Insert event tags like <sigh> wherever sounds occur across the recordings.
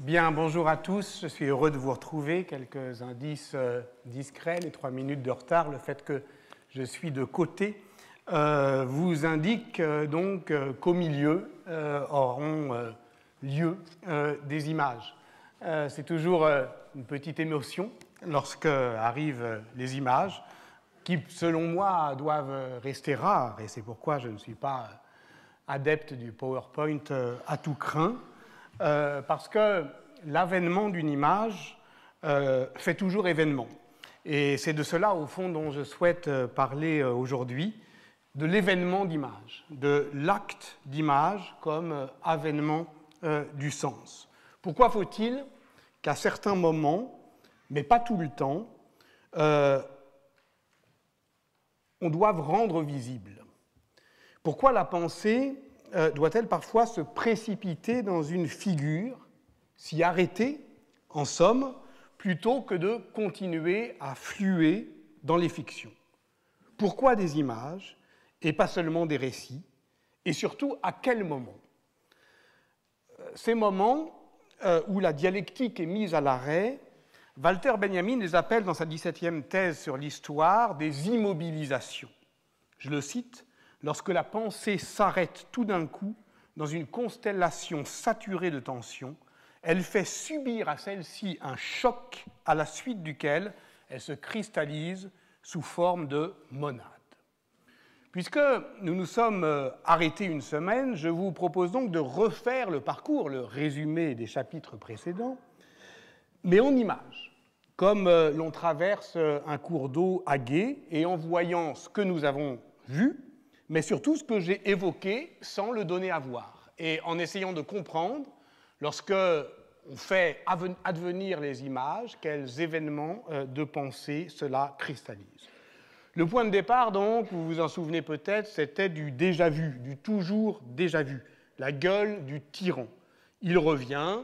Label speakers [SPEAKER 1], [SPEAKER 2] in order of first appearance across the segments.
[SPEAKER 1] Bien, bonjour à tous. Je suis heureux de vous retrouver. Quelques indices euh, discrets, les trois minutes de retard, le fait que je suis de côté, euh, vous indique euh, donc qu'au milieu auront lieu des images. C'est toujours une petite émotion lorsque arrivent les images, qui, selon moi, doivent rester rares, et c'est pourquoi je ne suis pas adepte du PowerPoint à tout craint. Euh, parce que l'avènement d'une image euh, fait toujours événement. Et c'est de cela, au fond, dont je souhaite euh, parler aujourd'hui, de l'événement d'image, de l'acte d'image comme avènement du sens. Pourquoi faut-il qu'à certains moments, mais pas tout le temps, on doive rendre visible Pourquoi la pensée euh, doit-elle parfois se précipiter dans une figure, s'y arrêter, en somme, plutôt que de continuer à fluer dans les fictions Pourquoi des images et pas seulement des récits Et surtout, à quel moment euh, Ces moments euh, où la dialectique est mise à l'arrêt, Walter Benjamin les appelle dans sa 17e thèse sur l'histoire des immobilisations. Je le cite, lorsque la pensée s'arrête tout d'un coup dans une constellation saturée de tensions, elle fait subir à celle-ci un choc à la suite duquel elle se cristallise sous forme de monade. Puisque nous nous sommes euh, arrêtés une semaine, je vous propose donc de refaire le parcours, le résumé des chapitres précédents, mais en images, comme euh, l'on traverse euh, un cours d'eau à gué et en voyant ce que nous avons vu, mais surtout ce que j'ai évoqué sans le donner à voir. Et en essayant de comprendre, lorsque on fait advenir les images, quels événements euh, de pensée cela cristallise. Le point de départ, donc, vous vous en souvenez peut-être, c'était du déjà vu, du toujours déjà vu, la gueule du tyran. Il revient,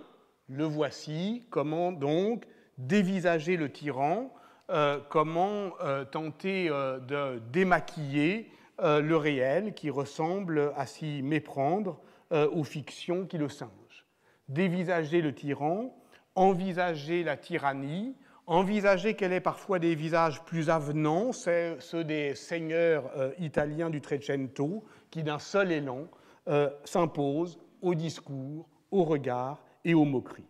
[SPEAKER 1] le voici, comment donc dévisager le tyran, euh, comment euh, tenter de démaquiller euh, le réel qui ressemble à s'y méprendre euh, aux fictions qui le singent. Dévisager le tyran, envisager la tyrannie, envisager qu'elle ait parfois des visages plus avenants, c'est ceux des seigneurs euh, italiens du Trecento qui d'un seul élan s'imposent au discours, au regard et aux moqueries.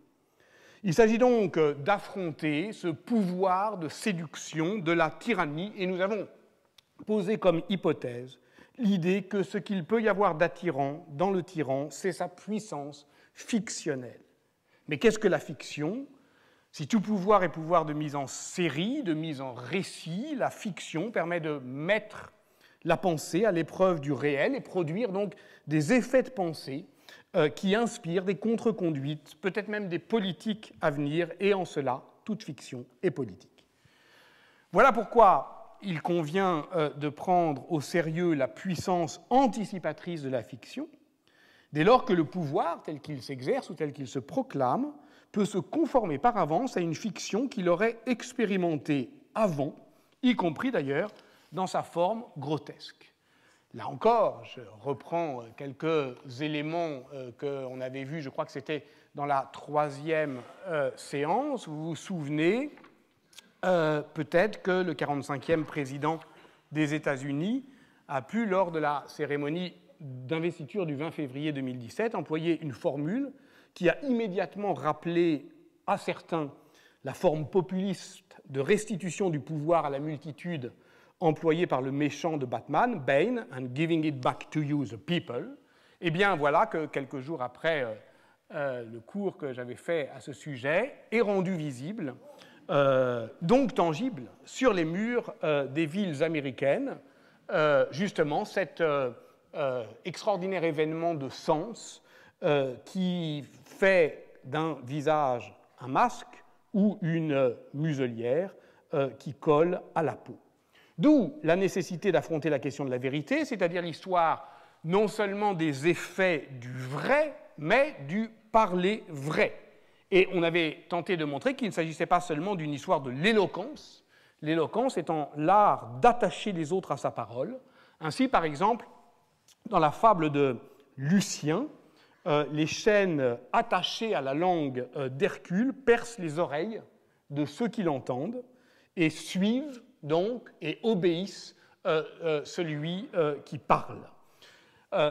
[SPEAKER 1] Il s'agit donc d'affronter ce pouvoir de séduction de la tyrannie et nous avons poser comme hypothèse l'idée que ce qu'il peut y avoir d'attirant dans le tyran, c'est sa puissance fictionnelle. Mais qu'est-ce que la fiction Si tout pouvoir est pouvoir de mise en série, de mise en récit, la fiction permet de mettre la pensée à l'épreuve du réel et produire donc des effets de pensée euh, qui inspirent des contre-conduites, peut-être même des politiques à venir, et en cela, toute fiction est politique. Voilà pourquoi il convient euh, de prendre au sérieux la puissance anticipatrice de la fiction, dès lors que le pouvoir, tel qu'il s'exerce ou tel qu'il se proclame, peut se conformer par avance à une fiction qu'il aurait expérimentée avant, y compris d'ailleurs dans sa forme grotesque. Là encore, je reprends euh, quelques éléments euh, qu'on avait vus, je crois que c'était dans la troisième séance, vous vous souvenez, euh, peut-être que le 45e président des États-Unis a pu, lors de la cérémonie d'investiture du 20 février 2017, employer une formule qui a immédiatement rappelé à certains la forme populiste de restitution du pouvoir à la multitude employée par le méchant de Batman, Bane, and giving it back to you, the people. Eh bien, voilà que quelques jours après euh, euh, le cours que j'avais fait à ce sujet est rendu visible euh, donc tangible, sur les murs euh, des villes américaines, euh, justement cet extraordinaire événement de sens qui fait d'un visage un masque ou une muselière qui colle à la peau. D'où la nécessité d'affronter la question de la vérité, c'est-à-dire l'histoire non seulement des effets du vrai, mais du parler vrai. Et on avait tenté de montrer qu'il ne s'agissait pas seulement d'une histoire de l'éloquence, l'éloquence étant l'art d'attacher les autres à sa parole. Ainsi, par exemple, dans la fable de Lucien, euh, les chaînes attachées à la langue euh, d'Hercule percent les oreilles de ceux qui l'entendent et suivent donc et obéissent euh, celui qui parle.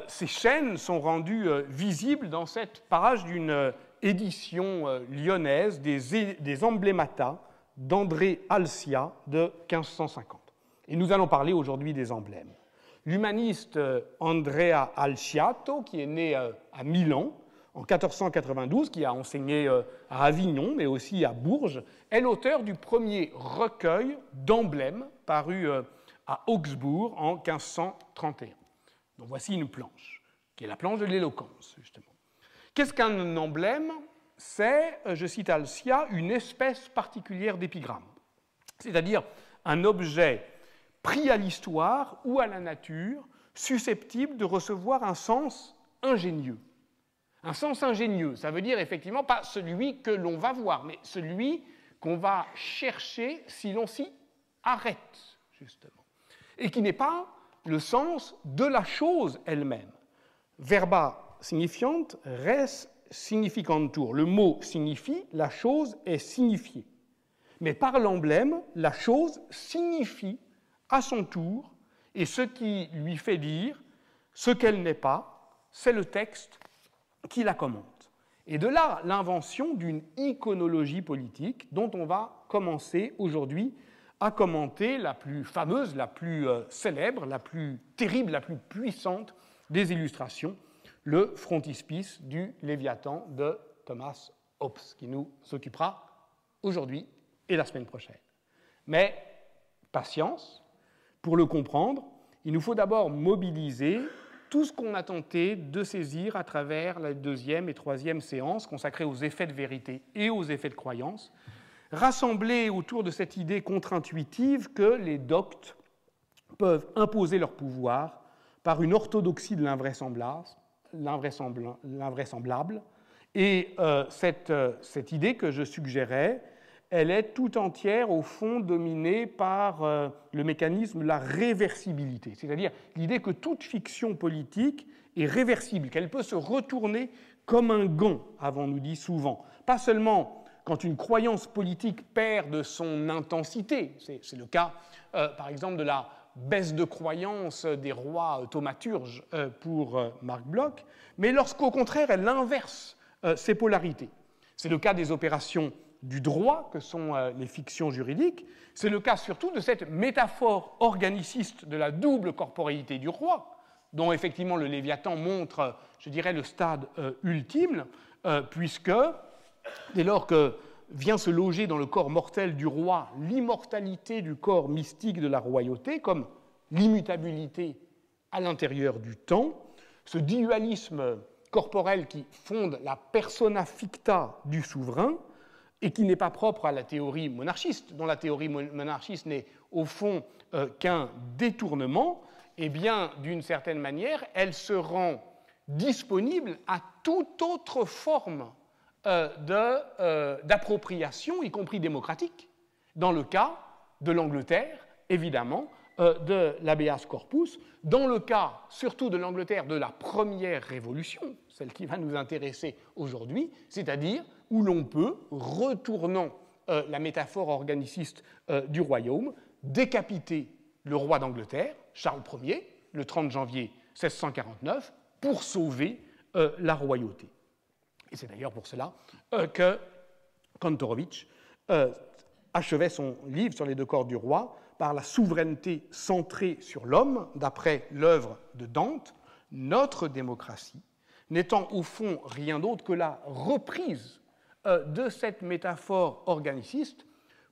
[SPEAKER 1] ces chaînes sont rendues visibles dans cette parage d'une édition euh, lyonnaise des, des emblémata d'André Alcia de 1550. Et nous allons parler aujourd'hui des emblèmes. L'humaniste euh, Andrea Alciato, qui est né euh, à Milan en 1492, qui a enseigné à Avignon, mais aussi à Bourges, est l'auteur du premier recueil d'emblèmes paru à Augsbourg en 1531. Donc voici une planche, qui est la planche de l'éloquence, justement. Qu'est-ce qu'un emblème C'est, euh, je cite Alcia, une espèce particulière d'épigramme, c'est-à-dire un objet pris à l'histoire ou à la nature, susceptible de recevoir un sens ingénieux. Un sens ingénieux, ça veut dire effectivement pas celui que l'on va voir, mais celui qu'on va chercher si l'on s'y arrête, justement. Et qui n'est pas le sens de la chose elle-même. Verba signifiante reste res tour. Le mot signifie, la chose est signifiée. Mais par l'emblème, la chose signifie à son tour, et ce qui lui fait dire ce qu'elle n'est pas, c'est le texte qui la commente. Et de là l'invention d'une iconologie politique dont on va commencer aujourd'hui à commenter la plus fameuse, la plus euh, célèbre, la plus terrible, la plus puissante des illustrations le frontispice du Léviathan de Thomas Hobbes, qui nous occupera aujourd'hui et la semaine prochaine. Mais patience, pour le comprendre, il nous faut d'abord mobiliser tout ce qu'on a tenté de saisir à travers la deuxième et troisième séance consacrée aux effets de vérité et aux effets de croyance, rassembler autour de cette idée contre-intuitive que les doctes peuvent imposer leur pouvoir par une orthodoxie de l'invraisemblance, l'invraisemblable. Et euh, cette, euh, cette, idée que je suggérais, elle est tout entière, au fond, dominée par euh, le mécanisme de la réversibilité, c'est-à-dire l'idée que toute fiction politique est réversible, qu'elle peut se retourner comme un gant, avons-nous dit souvent. Pas seulement quand une croyance politique perd de son intensité, c'est le cas, par exemple, de la baisse de croyance des rois thaumaturges euh, pour euh, Marc Bloch, mais lorsqu'au contraire elle inverse ces euh, polarités. C'est le cas des opérations du droit que sont les fictions juridiques, c'est le cas surtout de cette métaphore organiciste de la double corporéité du roi, dont effectivement le Léviathan montre, je dirais, le stade ultime, puisque dès lors que vient se loger dans le corps mortel du roi l'immortalité du corps mystique de la royauté, comme l'immutabilité à l'intérieur du temps, ce dualisme corporel qui fonde la persona ficta du souverain et qui n'est pas propre à la théorie monarchiste, dont la théorie monarchiste n'est au fond euh, qu'un détournement, et eh bien, d'une certaine manière, elle se rend disponible à toute autre forme euh, euh, d'appropriation, y compris démocratique, dans le cas de l'Angleterre, évidemment, euh, de l'habeas corpus, dans le cas surtout de l'Angleterre de la première révolution, celle qui va nous intéresser aujourd'hui, c'est-à-dire où l'on peut, retournant la métaphore organiciste du royaume, décapiter le roi d'Angleterre, Charles Ier, le 30 janvier 1649, pour sauver la royauté. Et c'est d'ailleurs pour cela euh, que Kantorowicz euh, achevait son livre sur les deux corps du roi par la souveraineté centrée sur l'homme, d'après l'œuvre de Dante, notre démocratie n'étant au fond rien d'autre que la reprise euh, de cette métaphore organiciste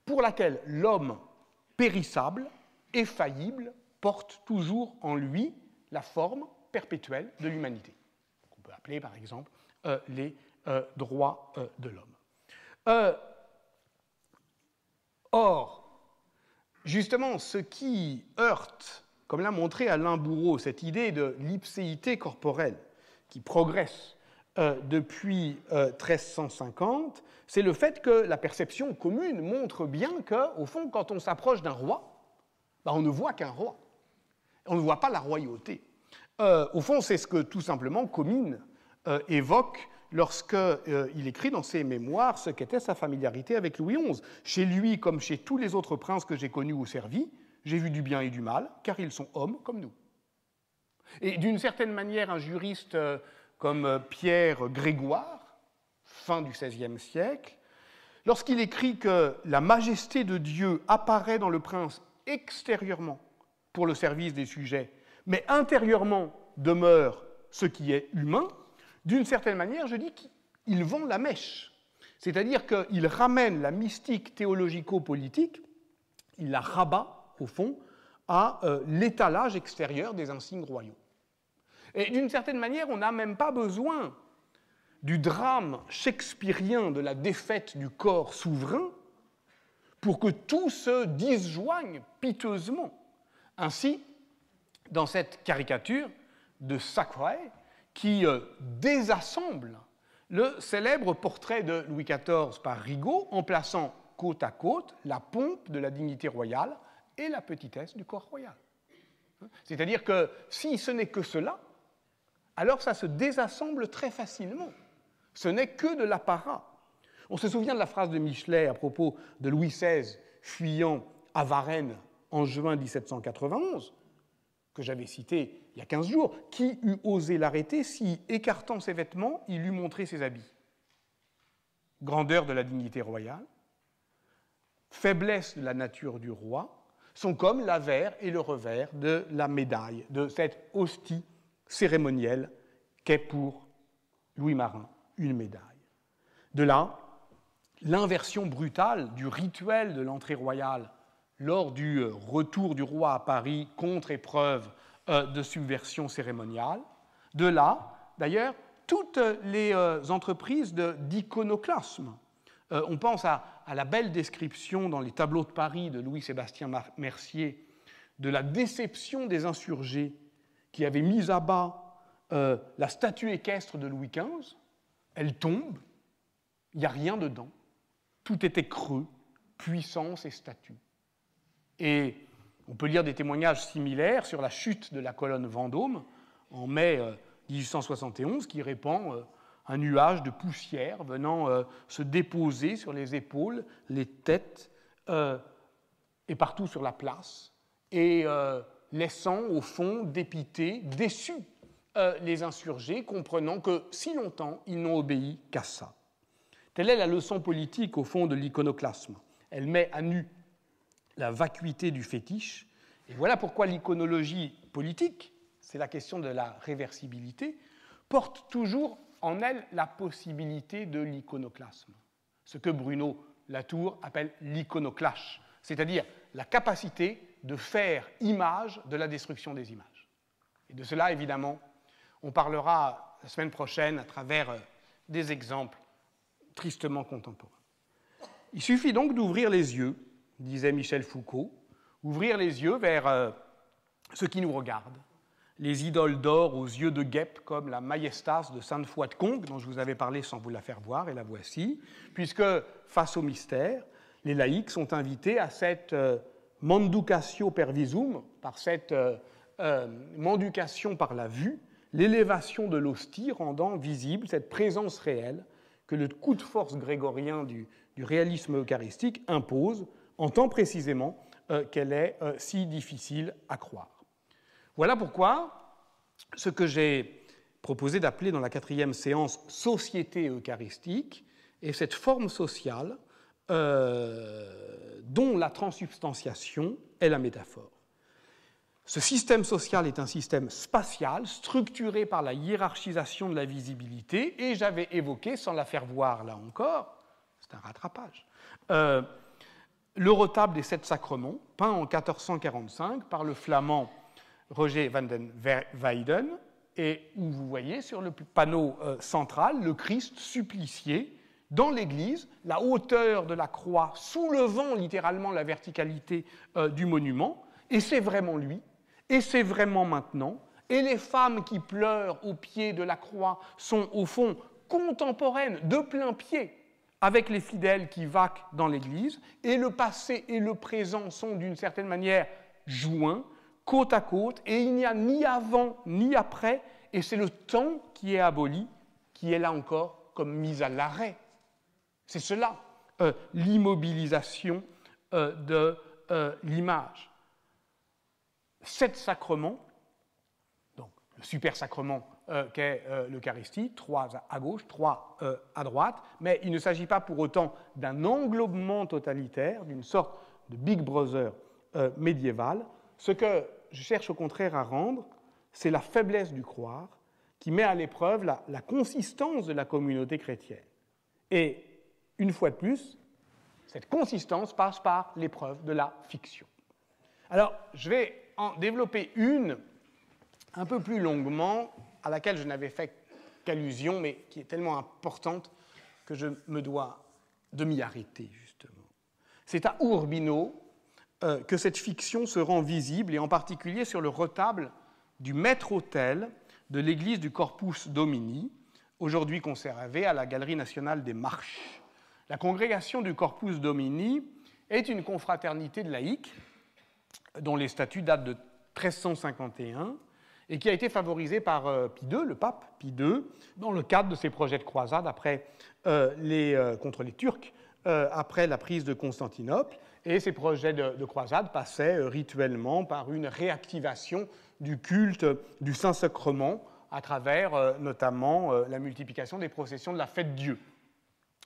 [SPEAKER 1] pour laquelle l'homme périssable et faillible porte toujours en lui la forme perpétuelle de l'humanité, On peut appeler par exemple les euh, droit euh, de l'homme. Euh, or, justement, ce qui heurte, comme l'a montré Alain Bourreau, cette idée de l'ipséité corporelle qui progresse depuis 1350, c'est le fait que la perception commune montre bien que, au fond, quand on s'approche d'un roi, ben, on ne voit qu'un roi. On ne voit pas la royauté. au fond, c'est ce que tout simplement Comines évoque lorsqu'il euh, il écrit dans ses mémoires ce qu'était sa familiarité avec Louis XI. Chez lui, comme chez tous les autres princes que j'ai connus ou servis, j'ai vu du bien et du mal, car ils sont hommes comme nous. Et d'une certaine manière, un juriste euh, comme euh, Pierre Grégoire, fin du XVIe siècle, lorsqu'il écrit que la majesté de Dieu apparaît dans le prince extérieurement pour le service des sujets, mais intérieurement demeure ce qui est humain, d'une certaine manière, je dis qu'il vend la mèche. C'est-à-dire qu'il ramène la mystique théologico-politique, il la rabat, au fond, à euh, l'étalage extérieur des insignes royaux. Et d'une certaine manière, on n'a même pas besoin du drame shakespearien de la défaite du corps souverain pour que tout se disjoigne piteusement. Ainsi, dans cette caricature de Sacrae, qui euh, désassemble le célèbre portrait de Louis XIV par Rigaud en plaçant côte à côte la pompe de la dignité royale et la petitesse du corps royal. C'est-à-dire que si ce n'est que cela, alors ça se désassemble très facilement. Ce n'est que de l'apparat. On se souvient de la phrase de Michelet à propos de Louis XVI fuyant à Varennes en juin 1791, que j'avais citée il y a 15 jours, qui eût osé l'arrêter si, écartant ses vêtements, il eût montré ses habits Grandeur de la dignité royale, faiblesse de la nature du roi sont comme l'avers et le revers de la médaille, de cette hostie cérémonielle qu'est pour Louis Marin une médaille. De là, l'inversion brutale du rituel de l'entrée royale lors du euh, retour du roi à Paris, contre-épreuve euh, de subversion cérémoniale. De là, d'ailleurs, toutes les euh, entreprises d'iconoclasme. Euh, on pense à, à, la belle description dans les tableaux de Paris de Louis-Sébastien Mercier de la déception des insurgés qui avaient mis à bas la statue équestre de Louis XV. Elle tombe, il n'y a rien dedans. Tout était creux, puissance et statue. Et on peut lire des témoignages similaires sur la chute de la colonne Vendôme en mai 1871 euh, qui répand euh, un nuage de poussière venant euh, se déposer sur les épaules, les têtes et partout sur la place, et laissant au fond dépités, déçus les insurgés, comprenant que si longtemps ils n'ont obéi qu'à ça. Telle est la leçon politique au fond de l'iconoclasme. Elle met à nu la vacuité du fétiche. Et voilà pourquoi l'iconologie politique, c'est la question de la réversibilité, porte toujours en elle la possibilité de l'iconoclasme. Ce que Bruno Latour appelle l'iconoclash, c'est-à-dire la capacité de faire image de la destruction des images. Et de cela, évidemment, on parlera la semaine prochaine à travers euh, des exemples tristement contemporains. Il suffit donc d'ouvrir les yeux disait Michel Foucault, ouvrir les yeux vers euh, ce qui nous regarde, les idoles d'or aux yeux de guêpe comme la majestas de Sainte Foy de Conques, dont je vous avais parlé sans vous la faire voir, et la voici, puisque face au mystère, les laïcs sont invités à cette euh, manducatio per visum, par cette euh, manducation par la vue, l'élévation de l'hostie rendant visible cette présence réelle que le coup de force grégorien du réalisme eucharistique impose entend précisément euh, qu'elle est euh, si difficile à croire. Voilà pourquoi ce que j'ai proposé d'appeler dans la quatrième séance société eucharistique est cette forme sociale euh, dont la transubstantiation est la métaphore. Ce système social est un système spatial, structuré par la hiérarchisation de la visibilité, et j'avais évoqué, sans la faire voir là encore, c'est un rattrapage, le retable des sept sacrements, peint en 1445 par le flamand Roger van den Weyden, et où vous voyez sur le panneau euh, central le Christ supplicié dans l'église, la hauteur de la croix soulevant littéralement la verticalité euh, du monument, et c'est vraiment lui, et c'est vraiment maintenant, et les femmes qui pleurent au pied de la croix sont au fond contemporaines, de plein pied, avec les fidèles qui vaquent dans l'Église, et le passé et le présent sont d'une certaine manière joints, côte à côte, et il n'y a ni avant ni après, et c'est le temps qui est aboli, qui est là encore comme mis à l'arrêt. C'est cela, euh, l'immobilisation euh, de euh, l'image. Sept sacrements, donc le super sacrement euh, qu'est euh, l'Eucharistie, trois à gauche, trois euh, à droite, mais il ne s'agit pas pour autant d'un englobement totalitaire, d'une sorte de Big Brother médiéval. Ce que je cherche au contraire à rendre, c'est la faiblesse du croire qui met à l'épreuve la consistance de la communauté chrétienne. Et une fois de plus, cette consistance passe par l'épreuve de la fiction. Alors, je vais en développer une un peu plus longuement à laquelle je n'avais fait qu'allusion, mais qui est tellement importante que je me dois de m'y arrêter, justement. C'est à Urbino euh, que cette fiction se rend visible, et en particulier sur le retable du maître-autel de l'église du Corpus Domini, aujourd'hui conservé à la Galerie nationale des Marches. La congrégation du Corpus Domini est une confraternité de laïcs dont les statuts datent de 1351 et qui a été favorisé par euh, Pie II, le pape Pie II, dans le cadre de ses projets de croisade après, euh, les, euh, contre les Turcs après la prise de Constantinople. Et ces projets de, croisade passaient rituellement par une réactivation du culte du Saint-Sacrement à travers notamment la multiplication des processions de la fête Dieu.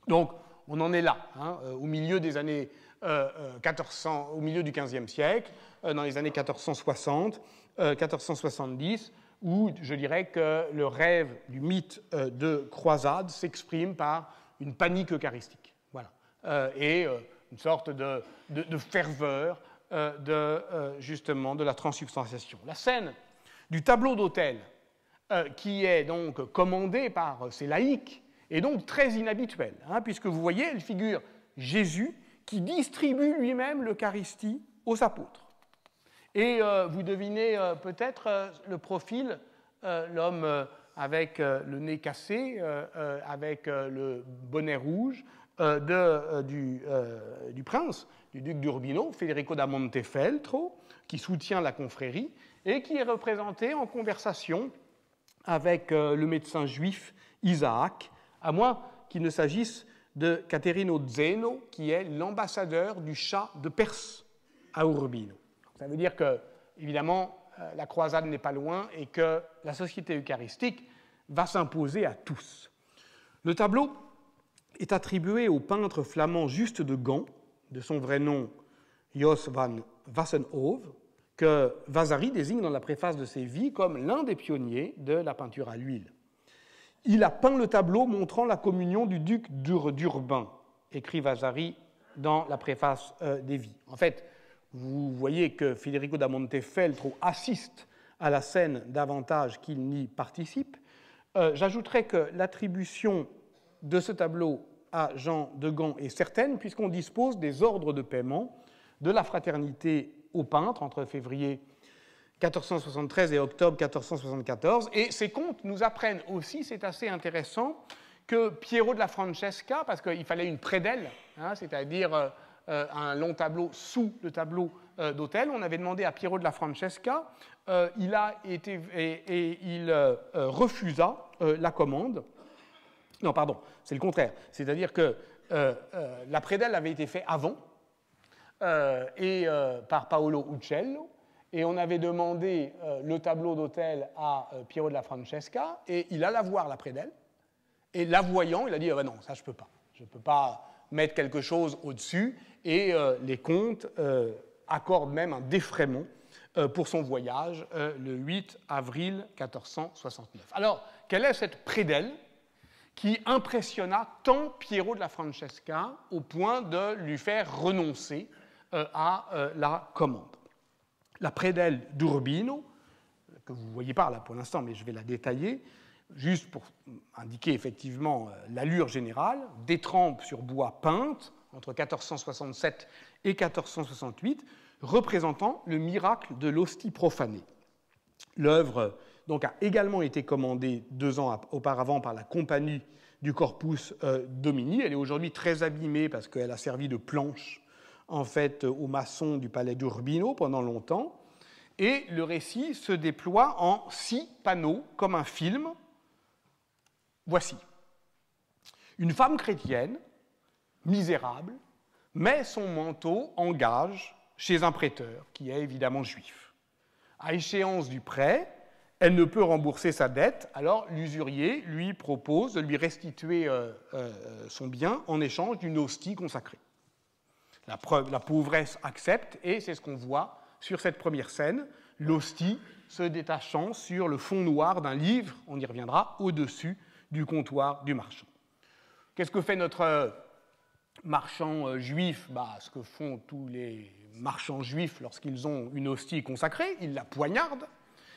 [SPEAKER 1] Donc on en est là, hein, au milieu des années 1400, au milieu du XVe siècle, dans les années 1460, 1470, euh, où je dirais que le rêve du mythe euh, de croisade s'exprime par une panique eucharistique. Voilà. Euh, et une sorte de, ferveur de, justement de la transubstantiation. La scène du tableau d'autel, qui est donc commandé par ces laïcs, est donc très inhabituelle, hein, puisque vous voyez, elle figure Jésus qui distribue lui-même l'Eucharistie aux apôtres. Et euh, vous devinez euh, peut-être euh, le profil, l'homme avec le nez cassé, avec le bonnet rouge du, du, prince, du duc d'Urbino, Federico da Montefeltro, qui soutient la confrérie et qui est représenté en conversation avec le médecin juif Isaac, à moins qu'il ne s'agisse de Caterino Zeno, qui est l'ambassadeur du chat de Perse à Urbino. Ça veut dire que, évidemment, euh, la croisade n'est pas loin et que la société eucharistique va s'imposer à tous. Le tableau est attribué au peintre flamand Juste de Gand, de son vrai nom Jos van Wassenhove, que Vasari désigne dans la préface de ses vies comme l'un des pionniers de la peinture à l'huile. Il a peint le tableau montrant la communion du duc d'Urbain, écrit Vasari dans la préface euh, des vies. En fait, vous voyez que Federico da Montefeltro assiste à la scène davantage qu'il n'y participe. Euh, j'ajouterais J'ajouterai que l'attribution de ce tableau à Jean de Gand est certaine, puisqu'on dispose des ordres de paiement de la fraternité aux peintres entre février 1473 et octobre 1474. Et ces comptes nous apprennent aussi, c'est assez intéressant, que Piero de la Francesca, parce qu'il fallait une prédelle, hein, c'est-à-dire euh, euh, un long tableau sous le tableau euh, d'hôtel. On avait demandé à Piero de la Francesca. Euh, il a été et, il refusa la commande. Non, pardon, c'est le contraire. C'est-à-dire que la prédelle avait été faite avant et par Paolo Uccello. Et on avait demandé le tableau d'hôtel à Piero de la Francesca, et il alla voir la prédelle, et la voyant, il a dit ah ben Non, ça je ne peux pas. Je ne peux pas mettre quelque chose au-dessus et euh, les comtes euh, accordent même un défraiement euh, pour son voyage le 8 avril 1469. Alors, quelle est cette prédelle qui impressionna tant Piero de la Francesca au point de lui faire renoncer à la commande La prédelle d'Urbino, que vous ne voyez pas là pour l'instant, mais je vais la détailler, juste pour indiquer effectivement l'allure générale, des trempes sur bois peintes, entre 1467 et 1468, représentant le miracle de l'hostie profanée. L'œuvre donc, a également été commandée deux ans auparavant par la compagnie du Corpus euh, Domini. Elle est aujourd'hui très abîmée parce qu'elle a servi de planche en fait aux maçons du palais d'Urbino pendant longtemps. Et le récit se déploie en six panneaux comme un film. Voici. Une femme chrétienne misérable, met son manteau engage chez un prêteur, qui est évidemment juif. À échéance du prêt, elle ne peut rembourser sa dette, alors l'usurier lui propose de lui restituer euh, euh, euh, son bien en échange d'une hostie consacrée. La, la pauvresse accepte, et c'est ce qu'on voit sur cette première scène, l'hostie se détachant sur le fond noir d'un livre, on y reviendra, au-dessus du comptoir du marchand. Qu'est-ce que fait notre marchands euh, juifs, bah, ce que font tous les marchands juifs lorsqu'ils ont une hostie consacrée, ils la poignardent,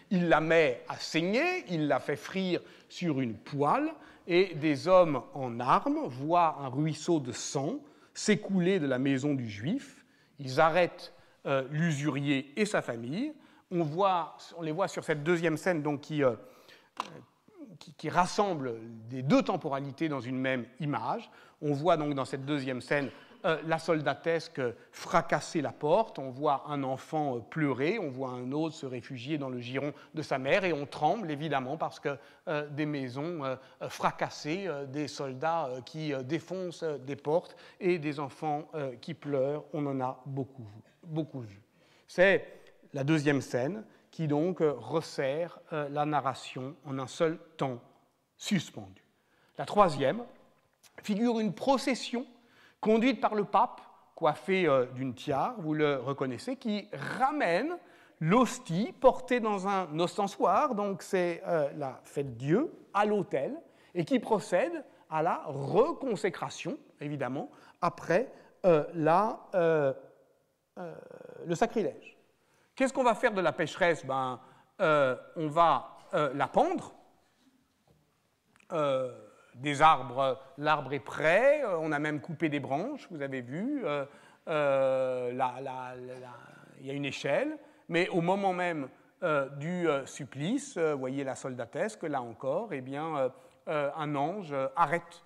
[SPEAKER 1] ils la mettent à saigner, ils la font frire sur une poêle, et des hommes en armes voient un ruisseau de sang s'écouler de la maison du juif. Ils arrêtent euh, l'usurier et sa famille. On, les voit sur cette deuxième scène donc, qui, euh, qui, rassemble des deux temporalités dans une même image. On voit donc dans cette deuxième scène euh, la soldatesque fracasser la porte, on voit un enfant euh, pleurer, on voit un autre se réfugier dans le giron de sa mère, et on tremble évidemment parce que euh, des maisons fracassées, des soldats qui défoncent des portes et des enfants qui pleurent, on en a beaucoup, beaucoup vu. C'est la deuxième scène qui donc euh, resserre euh, la narration en un seul temps suspendu. La troisième figure une procession conduite par le pape, coiffé euh, d'une tiare, vous le reconnaissez, qui ramène l'hostie portée dans un ostensoir, donc c'est la fête Dieu, à l'autel, et qui procède à la reconsécration, évidemment, après la, le sacrilège. Qu'est-ce qu'on va faire de la pêcheresse ben, euh, On va euh, la pendre. Euh, des arbres, l'arbre est prêt, on a même coupé des branches, vous avez vu. Il y a une échelle, mais au moment même du supplice, vous voyez la soldatesque, là encore, eh bien, un ange arrête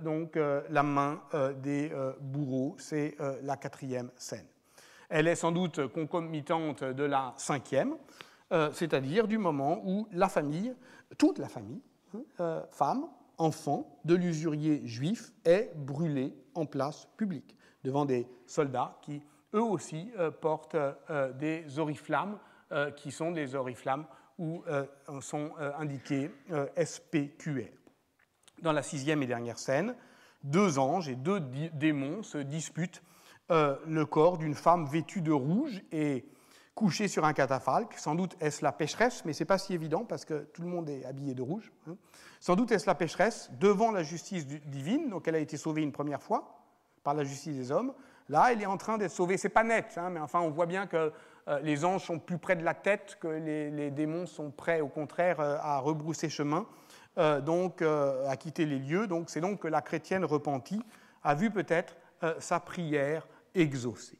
[SPEAKER 1] donc la main des bourreaux. C'est la quatrième scène. Elle est sans doute concomitante de la cinquième, euh, c'est-à-dire du moment où la famille, toute la famille, euh, femme, enfant, de l'usurier juif, est brûlée en place publique, devant des soldats qui, eux aussi, euh, portent des oriflammes, qui sont des oriflammes où sont indiqués SPQR. Dans la sixième et dernière scène, deux anges et deux démons se disputent euh, le corps d'une femme vêtue de rouge et couchée sur un catafalque. Sans doute est-ce la pécheresse, mais ce n'est pas si évident parce que tout le monde est habillé de rouge. Hein. Sans doute est-ce la pécheresse devant la justice divine, donc elle a été sauvée une première fois par la justice des hommes. Là, elle est en train d'être sauvée. n'est pas net, hein, mais enfin, on voit bien que euh, les anges sont plus près de la tête, que les, démons sont prêts, au contraire, euh, à rebrousser chemin, donc à quitter les lieux. Donc, c'est donc que la chrétienne repentie a vu peut-être sa prière exaucé.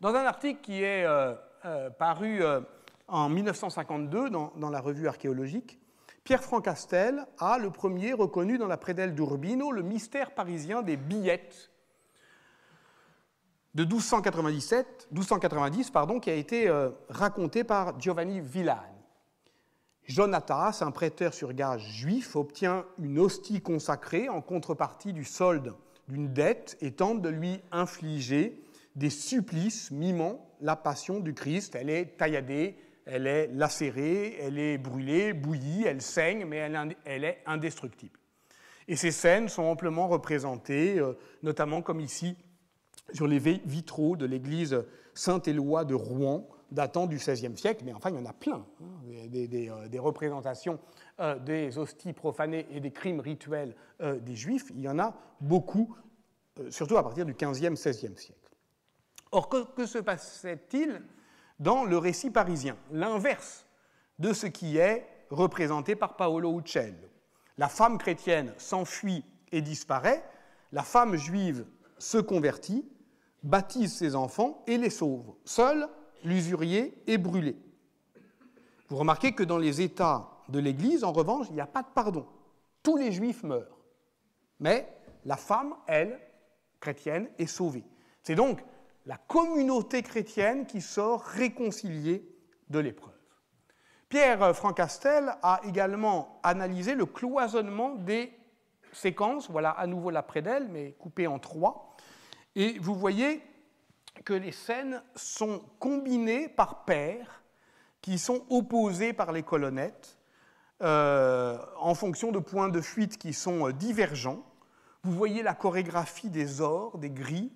[SPEAKER 1] Dans un article qui est euh, euh, paru euh, en 1952 dans, la revue archéologique, pierre Francastel Castel a le premier reconnu dans la prédelle d'Urbino le mystère parisien des billettes de 1297, 1290 pardon, qui a été raconté par Giovanni Villani. Jonathan, un prêteur sur gage juif, obtient une hostie consacrée en contrepartie du solde d'une dette et tente de lui infliger des supplices mimant la passion du Christ. Elle est tailladée, elle est lacérée, elle est brûlée, bouillie, elle saigne, mais elle, est indestructible. Et ces scènes sont amplement représentées, euh, notamment comme ici, sur les vitraux de l'église Saint-Éloi de Rouen, datant du XVIe siècle, mais enfin il y en a plein, hein. euh, des, représentations euh, des hosties profanées et des crimes rituels euh, des juifs, il y en a beaucoup, surtout à partir du XVe, XVIe siècle. Or, que se passait-il dans le récit parisien L'inverse de ce qui est représenté par Paolo Uccello. La femme chrétienne s'enfuit et disparaît, la femme juive se convertit, baptise ses enfants et les sauve. Seule, l'usurier est brûlé. Vous remarquez que dans les États de l'Église, en revanche, il n'y a pas de pardon. Tous les Juifs meurent. Mais la femme, elle, chrétienne, est sauvée. C'est donc la communauté chrétienne qui sort réconciliée de l'épreuve. Pierre euh, Francastel a également analysé le cloisonnement des séquences, voilà à nouveau la d'elle, mais coupée en trois. Et vous voyez que les scènes sont combinées par paires qui sont opposées par les colonnettes euh, en fonction de points de fuite qui sont euh, divergents. Vous voyez la chorégraphie des ors, des gris,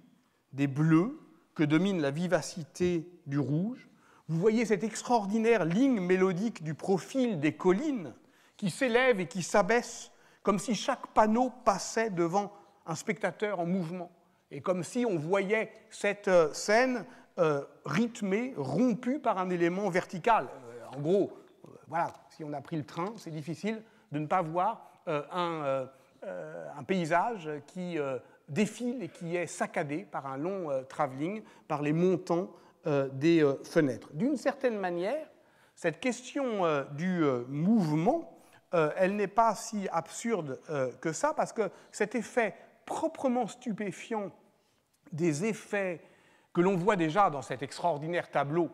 [SPEAKER 1] des bleus, que domine la vivacité du rouge. Vous voyez cette extraordinaire ligne mélodique du profil des collines qui s'élève et qui s'abaisse, comme si chaque panneau passait devant un spectateur en mouvement. Et comme si on voyait cette euh, scène euh, rythmée, rompue par un élément vertical. Euh, en gros, voilà, si on a pris le train, c'est difficile de ne pas voir un, paysage qui défile et qui est saccadé par un long travelling, par les montants des fenêtres. D'une certaine manière, cette question du mouvement, elle n'est pas si absurde que ça, parce que cet effet proprement stupéfiant des effets que l'on voit déjà dans cet extraordinaire tableau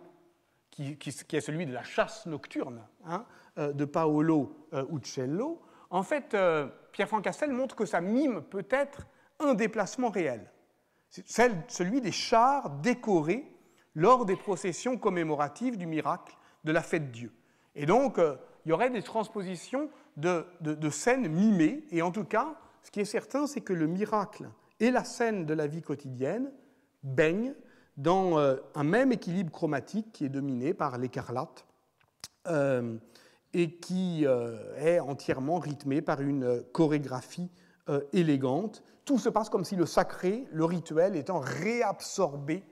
[SPEAKER 1] qui, est celui de la chasse nocturne hein, euh, de Paolo euh, Uccello, en fait, euh, Pierre Francastel montre que ça mime peut-être un déplacement réel, celle, celui des chars décorés lors des processions commémoratives du miracle de la fête Dieu. Et donc, il y aurait des transpositions de, scènes mimées, et en tout cas, ce qui est certain, c'est que le miracle et la scène de la vie quotidienne baignent dans euh, un même équilibre chromatique qui est dominé par l'écarlate euh, et qui euh, est entièrement rythmé par une chorégraphie élégante. Tout se passe comme si le sacré, le rituel, étant réabsorbé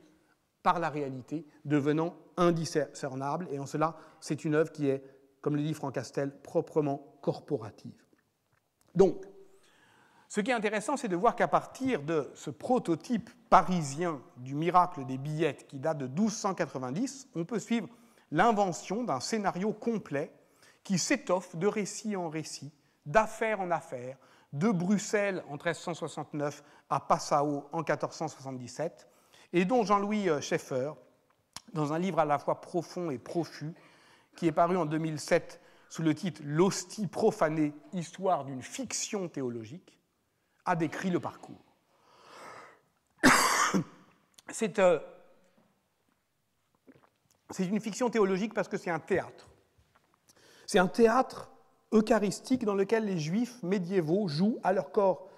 [SPEAKER 1] par la réalité, devenant indiscernable. Et en cela, c'est une œuvre qui est, comme le dit Franck Castel, proprement corporative. Donc, ce qui est intéressant, c'est de voir qu'à partir de ce prototype parisien du miracle des billettes qui date de 1290, on peut suivre l'invention d'un scénario complet qui s'étoffe de récit en récit, d'affaire en affaire, de Bruxelles en 1369 à Passau en 1477, et dont Jean-Louis euh, Schaeffer, dans un livre à la fois profond et profus, qui est paru en 2007 sous le titre L'hostie profanée, histoire d'une fiction théologique, a décrit le parcours. <coughs> Euh, c'est une fiction théologique parce que c'est un théâtre. C'est un théâtre eucharistique dans lequel les juifs médiévaux jouent à leur corps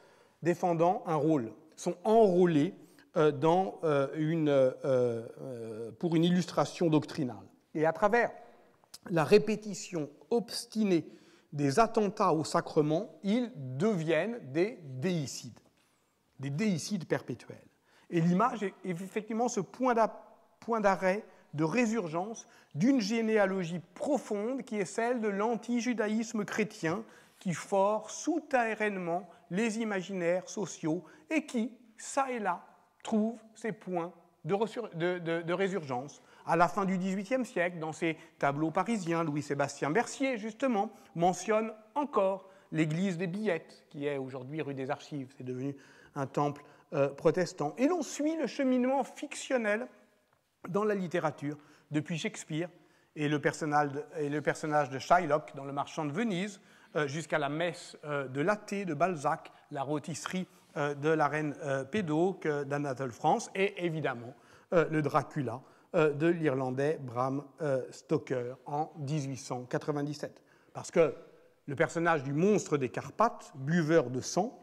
[SPEAKER 1] défendant un rôle, sont enrôlés euh, euh, pour une illustration doctrinale. Et à travers la répétition obstinée des attentats au sacrement, ils deviennent des déicides, des déicides perpétuels. Et l'image est effectivement ce point d'arrêt, de résurgence d'une généalogie profonde qui est celle de l'anti-judaïsme chrétien qui fore souterrainement les imaginaires sociaux et qui, ça et là, trouve ses points de résurgence à la fin du XVIIIe siècle, dans ses tableaux parisiens, Louis-Sébastien Bercier, justement, mentionne encore l'église des Billettes, qui est aujourd'hui rue des Archives. C'est devenu un temple euh, protestant. Et l'on suit le cheminement fictionnel dans la littérature, depuis Shakespeare et le personnage de, Shylock dans Le Marchand de Venise, euh, jusqu'à la messe euh, de l'athée de Balzac, la rôtisserie de la reine Pédoc, d'Anatole France, et évidemment le Dracula euh, de l'Irlandais Bram euh, Stoker en 1897. Parce que le personnage du monstre des Carpates, buveur de sang,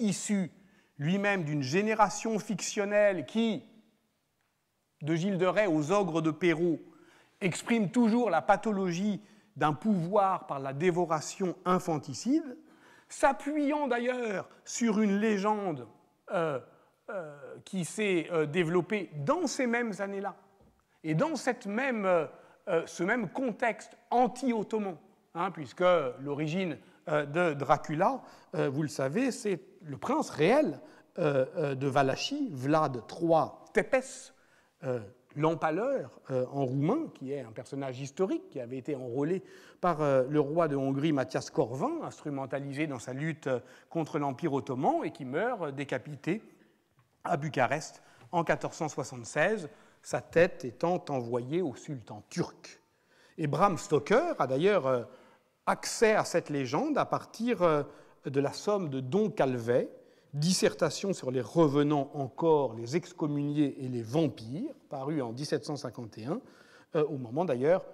[SPEAKER 1] issu lui-même d'une génération fictionnelle qui, de Gilles de Rais aux ogres de Pérou, exprime toujours la pathologie d'un pouvoir par la dévoration infanticide, s'appuyant d'ailleurs sur une légende euh, euh, qui s'est euh, développé dans ces mêmes années-là et dans cette même, euh, ce même contexte anti-ottoman, hein, puisque l'origine de Dracula, vous le savez, c'est le prince réel de Valachie, Vlad III Tepes, l'empaleur en roumain, qui est un personnage historique qui avait été enrôlé par le roi de Hongrie Matthias Corvin, instrumentalisé dans sa lutte contre l'Empire ottoman et qui meurt décapité à Bucarest en 1476, sa tête étant envoyée au sultan turc. Et Bram Stoker a d'ailleurs euh, accès à cette légende à partir euh, de la somme de Don Calvet, dissertation sur les revenants encore, les excommuniés et les vampires, paru en 1751, euh, au moment d'ailleurs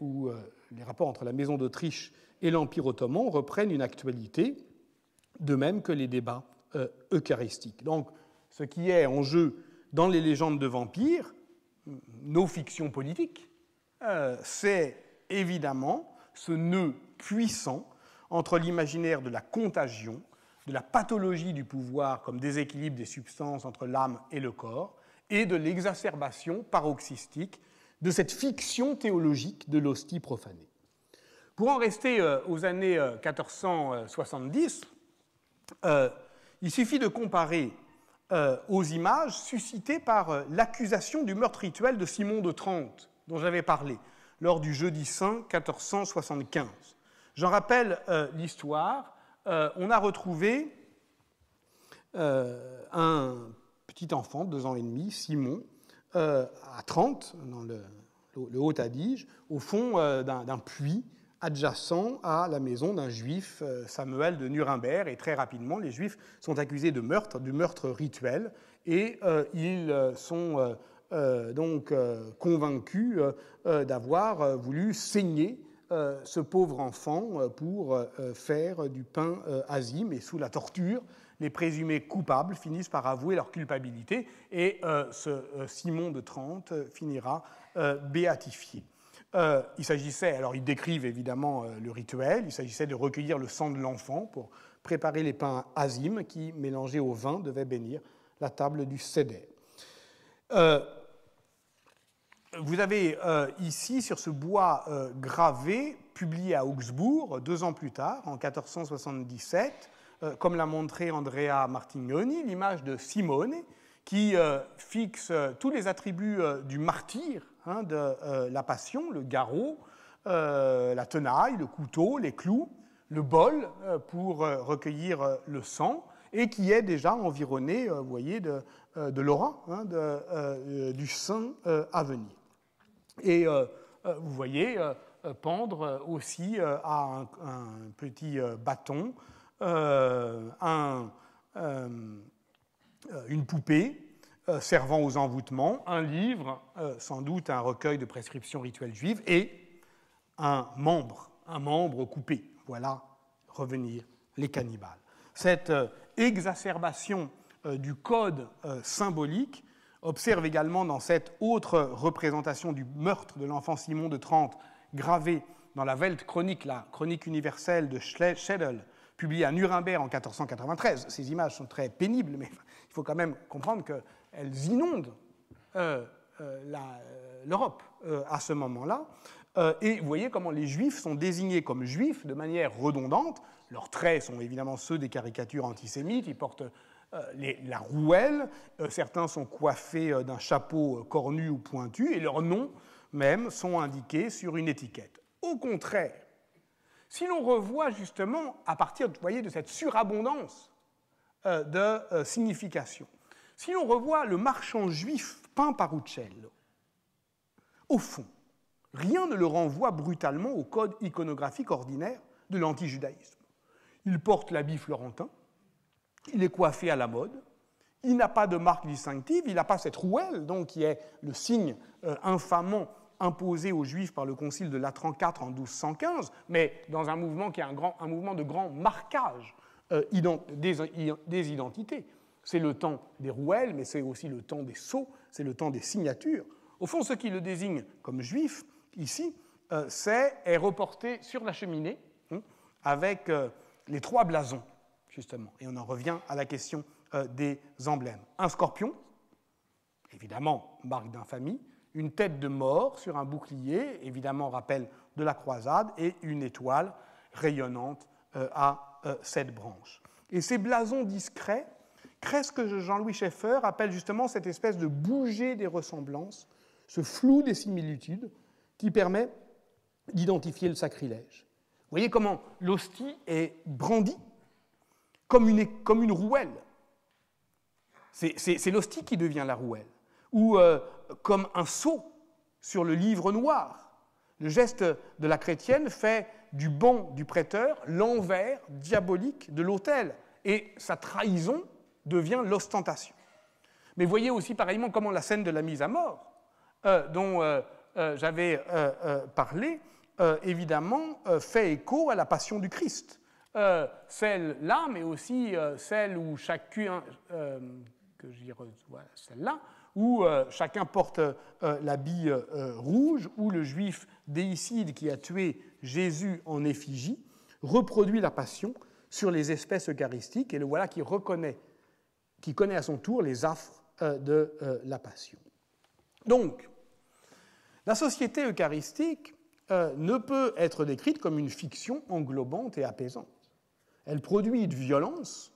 [SPEAKER 1] où les rapports entre la Maison d'Autriche et l'Empire ottoman reprennent une actualité, de même que les débats eucharistiques. Donc, ce qui est en jeu dans les légendes de vampires, nos fictions politiques, euh, c'est évidemment ce nœud puissant entre l'imaginaire de la contagion, de la pathologie du pouvoir comme déséquilibre des substances entre l'âme et le corps, et de l'exacerbation paroxystique de cette fiction théologique de l'hostie profanée. Pour en rester euh, aux années 1470, euh, il suffit de comparer euh, aux images suscitées par euh, l'accusation du meurtre rituel de Simon de Trente, dont j'avais parlé, lors du jeudi saint 1475. J'en rappelle euh, l'histoire. on a retrouvé un petit enfant de deux ans et demi, Simon, à Trente, dans le Haut-Adige, au fond d'un puits adjacent à la maison d'un juif, euh, Samuel de Nuremberg, et très rapidement, les juifs sont accusés de meurtre, du meurtre rituel, et euh, ils euh, sont donc convaincus d'avoir voulu saigner ce pauvre enfant pour faire du pain azim, et sous la torture, les présumés coupables finissent par avouer leur culpabilité, et ce Simon de Trente finira béatifié. Euh, il s'agissait, alors ils décrivent évidemment euh, le rituel, il s'agissait de recueillir le sang de l'enfant pour préparer les pains azim qui, mélangés au vin, devaient bénir la table du cédé. Euh, vous avez ici, sur ce bois gravé, publié à Augsbourg deux ans plus tard, en 1477, comme l'a montré Andrea Martignoni, l'image de Simone qui fixe tous les attributs du martyr Hein, de euh, la passion, le garrot, euh, la tenaille, le couteau, les clous, le bol euh, pour recueillir le sang, et qui est déjà environné, vous voyez, de, de l'aura, hein, du sang à venir. Et vous voyez pendre aussi à un, petit bâton une poupée euh, servant aux envoûtements, un livre, euh, sans doute un recueil de prescriptions rituelles juives, et un membre, un membre coupé. Voilà revenir les cannibales. Cette euh, exacerbation du code symbolique observe également dans cette autre représentation du meurtre de l'enfant Simon de Trente, gravée dans la Weltchronik, Chronique, la chronique universelle de Schedel, publiée à Nuremberg en 1493. Ces images sont très pénibles, mais il faut quand même comprendre que elles inondent euh, euh, euh, l'Europe à ce moment-là. et vous voyez comment les juifs sont désignés comme juifs de manière redondante. Leurs traits sont évidemment ceux des caricatures antisémites. Ils portent la rouelle, certains sont coiffés d'un chapeau cornu ou pointu, et leurs noms même sont indiqués sur une étiquette. Au contraire, si l'on revoit justement à partir de cette surabondance de signification, si l'on revoit le marchand juif peint par Uccello, au fond, rien ne le renvoie brutalement au code iconographique ordinaire de l'antijudaïsme. Il porte l'habit florentin, il est coiffé à la mode, il n'a pas de marque distinctive, il n'a pas cette rouelle, donc qui est le signe euh, infamant imposé aux Juifs par le Concile de Latran IV en 1215, mais dans un mouvement qui est un, mouvement de grand marquage euh, des identités. C'est le temps des rouelles, mais c'est aussi le temps des sceaux, c'est le temps des signatures. Au fond, ce qui le désigne comme juif, ici, euh, c'est, est reporté sur la cheminée, hein, avec euh, les trois blasons, justement. Et on en revient à la question euh, des emblèmes. Un scorpion, évidemment, marque d'infamie, une tête de mort sur un bouclier, évidemment rappel de la croisade, et une étoile rayonnante à cette branche. Et ces blasons discrets ce que Jean-Louis Schaeffer appelle justement cette espèce de bouger des ressemblances, ce flou des similitudes, qui permet d'identifier le sacrilège. Vous voyez comment l'hostie est brandie comme une, rouelle. C'est l'hostie qui devient la rouelle, ou euh, comme un sceau sur le livre noir. Le geste de la chrétienne fait du banc du prêteur l'envers diabolique de l'autel. Et sa trahison devient l'ostentation. Mais voyez aussi pareillement comment la scène de la mise à mort, euh, dont euh, euh, j'avais parlé, évidemment fait écho à la passion du Christ. celle-là, mais aussi celle où chacun, que j'y celle-là, où chacun porte l'habit rouge, où le juif déicide qui a tué Jésus en effigie reproduit la passion sur les espèces eucharistiques, et le voilà qui reconnaît qui connaît à son tour les affres euh, de euh, la passion. Donc, la société eucharistique euh, ne peut être décrite comme une fiction englobante et apaisante. Elle produit une violence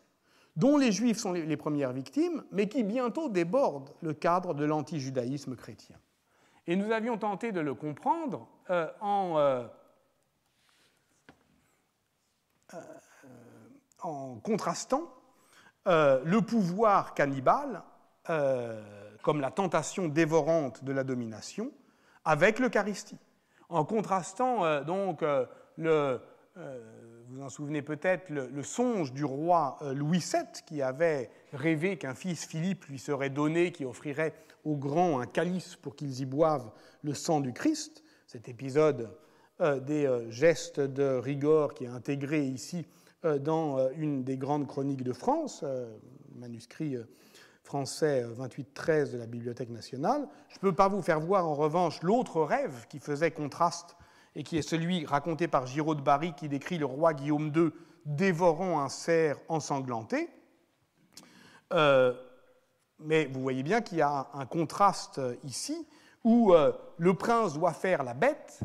[SPEAKER 1] dont les Juifs sont les, premières victimes, mais qui bientôt déborde le cadre de l'antijudaïsme chrétien. Et nous avions tenté de le comprendre en contrastant euh, le pouvoir cannibale euh, comme la tentation dévorante de la domination avec l'Eucharistie. En contrastant euh, donc le, vous en souvenez peut-être, le, le, songe du roi Louis VII qui avait rêvé qu'un fils Philippe lui serait donné, qui offrirait aux grands un calice pour qu'ils y boivent le sang du Christ, cet épisode des gestes de rigueur qui est intégré ici euh, dans euh, une des grandes chroniques de France, euh, manuscrit français 28-13 de la Bibliothèque nationale. Je ne peux pas vous faire voir en revanche l'autre rêve qui faisait contraste et qui est celui raconté par Giraud de Barry qui décrit le roi Guillaume II dévorant un cerf ensanglanté. mais vous voyez bien qu'il y a un contraste ici où le prince doit faire la bête.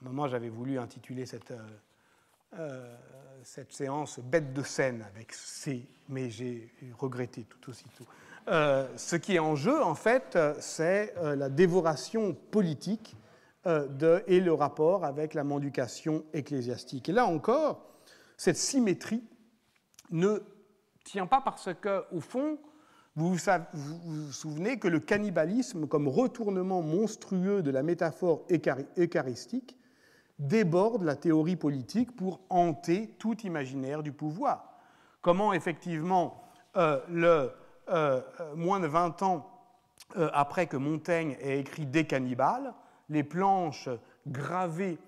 [SPEAKER 1] À un moment, j'avais voulu intituler cette, cette séance bête de scène avec C, mais j'ai regretté tout aussitôt. Euh, ce qui est en jeu, en fait, c'est euh, la dévoration politique euh, de, et le rapport avec la mendication ecclésiastique. Et là encore, cette symétrie ne tient pas parce que, au fond, vous vous, souvenez que le cannibalisme, comme retournement monstrueux de la métaphore eucharistique déborde la théorie politique pour hanter tout imaginaire du pouvoir. Comment effectivement, euh, le, euh, euh, moins de 20 ans après que Montaigne ait écrit Des cannibales, les planches gravées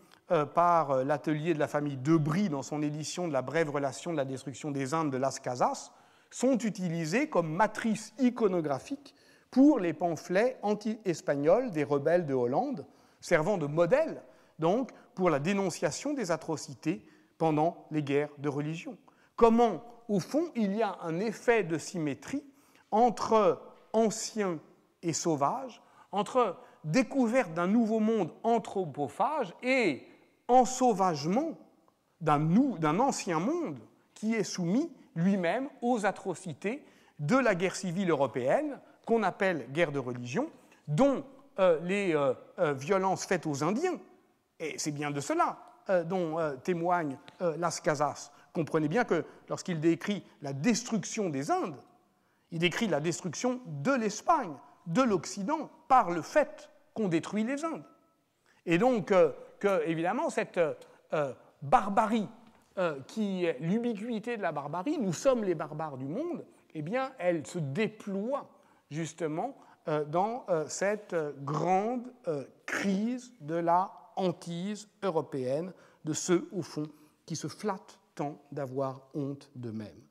[SPEAKER 1] par l'atelier de la famille Debris dans son édition de la brève relation de la destruction des Indes de Las Casas, sont utilisées comme matrice iconographique pour les pamphlets anti-espagnols des rebelles de Hollande, servant de modèle donc pour la dénonciation des atrocités pendant les guerres de religion. Comment, au fond, il y a un effet de symétrie entre ancien et sauvage, entre découverte d'un nouveau monde anthropophage et ensauvagement d'un ancien monde qui est soumis lui-même aux atrocités de la guerre civile européenne, qu'on appelle guerre de religion, dont euh, les euh, euh, violences faites aux Indiens et c'est bien de cela euh, dont euh, témoigne euh, Las Casas. Comprenez bien que lorsqu'il décrit la destruction des Indes, il décrit la destruction de l'Espagne, de l'Occident, par le fait qu'on détruit les Indes. Et donc, que, évidemment, cette barbarie, qui est l'ubiquité de la barbarie, nous sommes les barbares du monde, eh bien, elle se déploie justement dans cette grande crise de la hantise européenne de ceux, au fond, qui se flattent tant d'avoir honte d'eux-mêmes.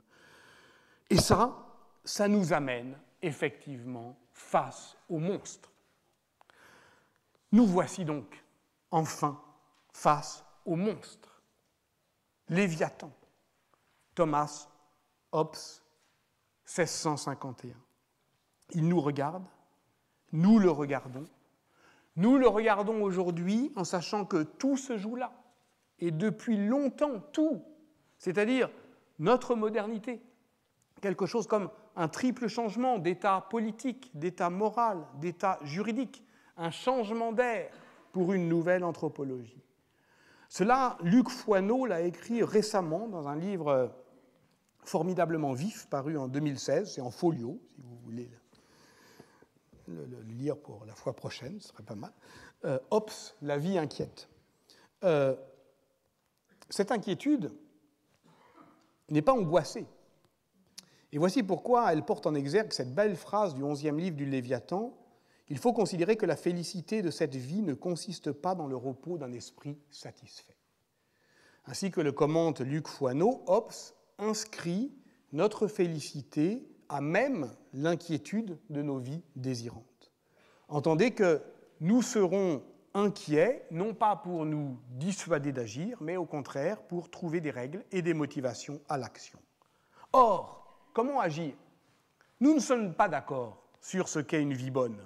[SPEAKER 1] Et ça, ça nous amène effectivement face au monstre. Nous voici donc enfin face au monstre, Léviathan, Thomas Hobbes, 1651. Il nous regarde, nous le regardons, nous le regardons aujourd'hui en sachant que tout se joue là, et depuis longtemps tout, c'est-à-dire notre modernité, quelque chose comme un triple changement d'état politique, d'état moral, d'état juridique, un changement d'air pour une nouvelle anthropologie. Cela, Luc Foineau l'a écrit récemment dans un livre formidablement vif paru en 2016, c'est en folio si vous voulez le, lire pour la fois prochaine, ce serait pas mal. Euh, la vie inquiète. Euh, cette inquiétude n'est pas angoissée. Et voici pourquoi elle porte en exergue cette belle phrase du 11e livre du Léviathan Il faut considérer que la félicité de cette vie ne consiste pas dans le repos d'un esprit satisfait. Ainsi que le commente Luc Foineau, Ops, inscrit notre félicité à même l'inquiétude de nos vies désirantes. Entendez que nous serons inquiets, non pas pour nous dissuader d'agir, mais au contraire pour trouver des règles et des motivations à l'action. Or, comment agir Nous ne sommes pas d'accord sur ce qu'est une vie bonne.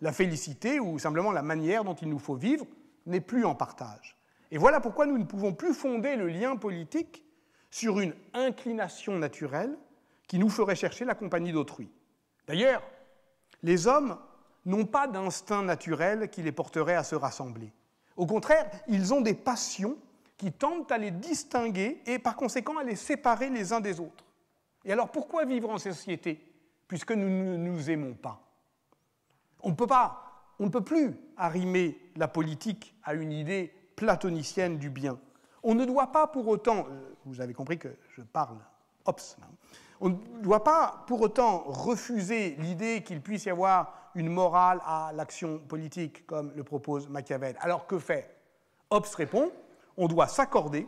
[SPEAKER 1] La félicité ou simplement la manière dont il nous faut vivre n'est plus en partage. Et voilà pourquoi nous ne pouvons plus fonder le lien politique sur une inclination naturelle qui nous ferait chercher la compagnie d'autrui. D'ailleurs, les hommes n'ont pas d'instinct naturel qui les porterait à se rassembler. Au contraire, ils ont des passions qui tendent à les distinguer et par conséquent à les séparer les uns des autres. Et alors pourquoi vivre en société puisque nous ne nous aimons pas On ne peut pas, on ne peut plus arrimer la politique à une idée platonicienne du bien. On ne doit pas pour autant, euh, vous avez compris que je parle ops hein, » On ne doit pas pour autant refuser l'idée qu'il puisse y avoir une morale à l'action politique, comme le propose Machiavel. Alors que fait Hobbes répond, on doit s'accorder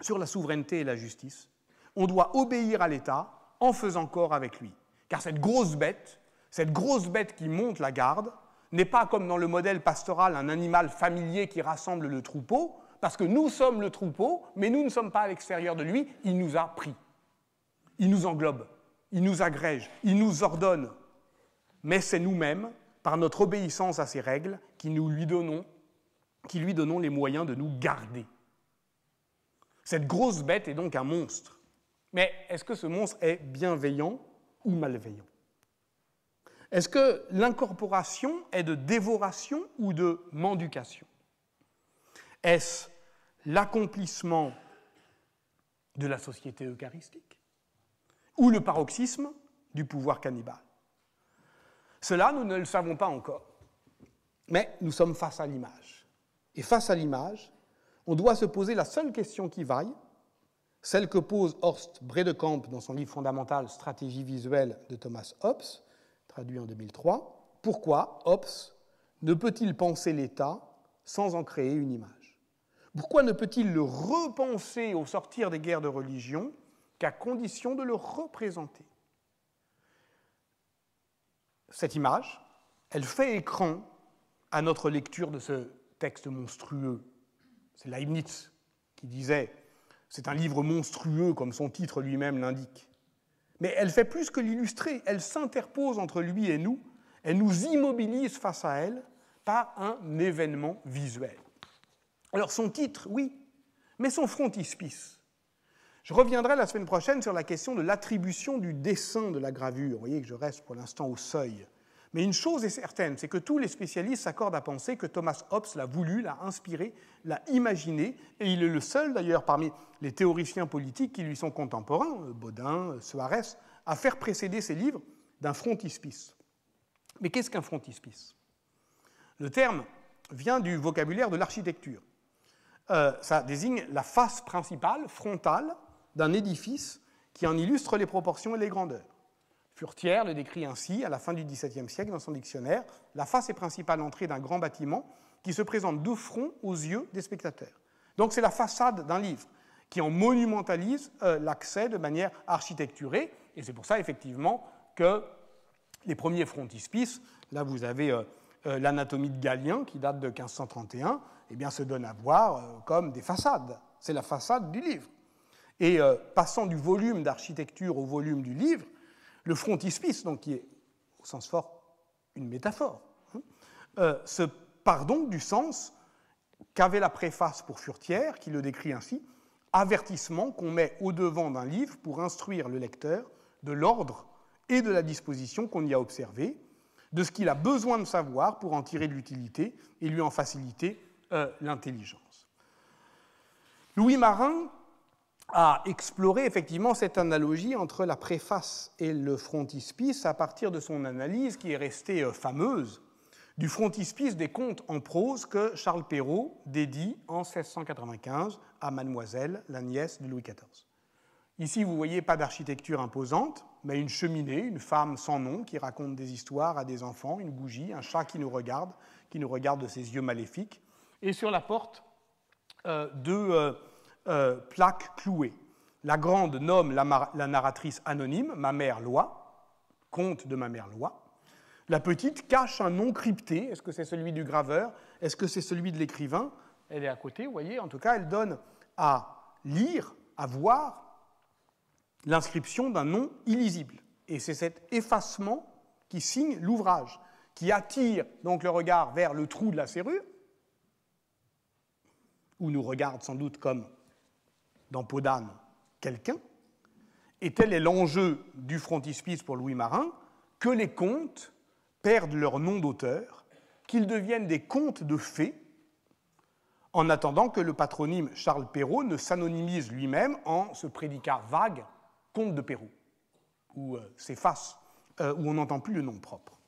[SPEAKER 1] sur la souveraineté et la justice, on doit obéir à l'État en faisant corps avec lui. Car cette grosse bête, cette grosse bête qui monte la garde, n'est pas comme dans le modèle pastoral un animal familier qui rassemble le troupeau, parce que nous sommes le troupeau, mais nous ne sommes pas à l'extérieur de lui, il nous a pris il nous englobe, il nous agrège, il nous ordonne. Mais c'est nous-mêmes, par notre obéissance à ses règles, qui nous lui donnons, qui lui donnons les moyens de nous garder. Cette grosse bête est donc un monstre. Mais est-ce que ce monstre est bienveillant ou malveillant Est-ce que l'incorporation est de dévoration ou de mendication Est-ce l'accomplissement de la société eucharistique ou le paroxysme du pouvoir cannibale. Cela, nous ne le savons pas encore. Mais nous sommes face à l'image. Et face à l'image, on doit se poser la seule question qui vaille, celle que pose Horst Bredekamp dans son livre fondamental Stratégie visuelle de Thomas Hobbes, traduit en 2003. Pourquoi Hobbes ne peut-il penser l'État sans en créer une image Pourquoi ne peut-il le repenser au sortir des guerres de religion qu'à condition de le représenter. Cette image, elle fait écran à notre lecture de ce texte monstrueux. C'est Leibniz qui disait C'est un livre monstrueux, comme son titre lui-même l'indique. Mais elle fait plus que l'illustrer elle s'interpose entre lui et nous elle nous immobilise face à elle par un événement visuel. Alors son titre, oui, mais son frontispice, je reviendrai la semaine prochaine sur la question de l'attribution du dessin de la gravure. Vous voyez que je reste pour l'instant au seuil. Mais une chose est certaine, c'est que tous les spécialistes s'accordent à penser que Thomas Hobbes l'a voulu, l'a inspiré, l'a imaginé, et il est le seul d'ailleurs parmi les théoriciens politiques qui lui sont contemporains, Baudin, Suarez, à faire précéder ses livres d'un frontispice. Mais qu'est-ce qu'un frontispice Le terme vient du vocabulaire de l'architecture. Euh, ça désigne la face principale, frontale, d'un édifice qui en illustre les proportions et les grandeurs. Furtière le décrit ainsi, à la fin du XVIIe siècle, dans son dictionnaire, la face est principale entrée d'un grand bâtiment qui se présente de front aux yeux des spectateurs. Donc c'est la façade d'un livre qui en monumentalise euh, l'accès de manière architecturée, et c'est pour ça effectivement que les premiers frontispices, là vous avez euh, euh, l'anatomie de Galien qui date de 1531, eh bien se donnent à voir comme des façades. C'est la façade du livre. Et euh, passant du volume d'architecture au volume du livre, le frontispice, donc qui est au sens fort une métaphore, hein, euh, se part donc du sens qu'avait la préface pour Furtière, qui le décrit ainsi avertissement qu'on met au devant d'un livre pour instruire le lecteur de l'ordre et de la disposition qu'on y a observé, de ce qu'il a besoin de savoir pour en tirer de l'utilité et lui en faciliter euh, l'intelligence. Louis Marin à explorer effectivement cette analogie entre la préface et le frontispice à partir de son analyse qui est restée euh, fameuse du frontispice des contes en prose que Charles Perrault dédie en 1695 à Mademoiselle, la nièce de Louis XIV. Ici, vous voyez pas d'architecture imposante, mais une cheminée, une femme sans nom qui raconte des histoires à des enfants, une bougie, un chat qui nous regarde, qui nous regarde de ses yeux maléfiques, et sur la porte euh, deux, euh, euh, plaque clouée. La grande nomme la, narratrice anonyme, ma mère Loi, Conte de ma mère Loi. La petite cache un nom crypté. Est-ce que c'est celui du graveur Est-ce que c'est celui de l'écrivain Elle est à côté, vous voyez. En tout cas, elle donne à lire, à voir l'inscription d'un nom illisible. Et c'est cet effacement qui signe l'ouvrage, qui attire donc le regard vers le trou de la serrure, où nous regarde sans doute comme dans Peau quelqu'un, et tel est l'enjeu du frontispice pour Louis Marin, que les contes perdent leur nom d'auteur, qu'ils deviennent des contes de fées, en attendant que le patronyme Charles Perrault ne s'anonymise lui-même en ce prédicat vague comte de Perrault, ou euh, s'efface, euh, où on n'entend plus le nom propre.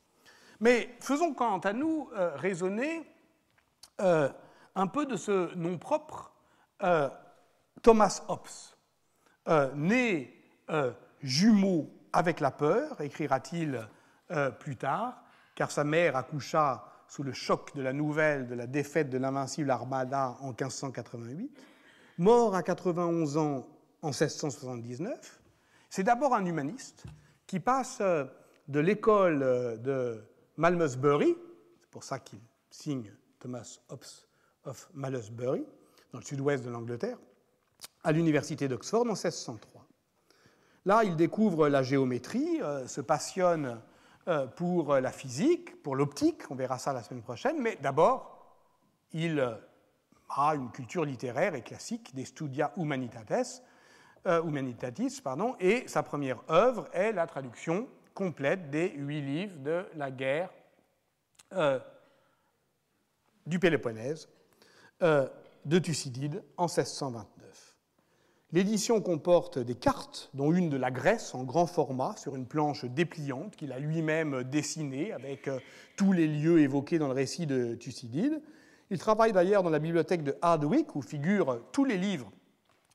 [SPEAKER 1] Mais faisons quant à nous euh, raisonner un peu de ce nom propre Thomas Hobbes, euh, né euh, jumeau avec la peur, écrira-t-il euh, plus tard, car sa mère accoucha sous le choc de la nouvelle de la défaite de l'invincible Armada en 1588, mort à 91 ans en 1679, c'est d'abord un humaniste qui passe de l'école de Malmesbury, c'est pour ça qu'il signe Thomas Hobbes of Malmesbury, dans le sud-ouest de l'Angleterre, à l'université d'Oxford en 1603. Là, il découvre la géométrie, euh, se passionne euh, pour la physique, pour l'optique, on verra ça la semaine prochaine, mais d'abord, il euh, a une culture littéraire et classique des Studia Humanitatis, pardon, et sa première œuvre est la traduction complète des huit livres de la guerre du Péloponnèse de Thucydide en 1620. L'édition comporte des cartes, dont une de la Grèce en grand format, sur une planche dépliante qu'il a lui-même dessinée, avec euh, tous les lieux évoqués dans le récit de Thucydide. Il travaille d'ailleurs dans la bibliothèque de Hardwick, où figurent euh, tous les livres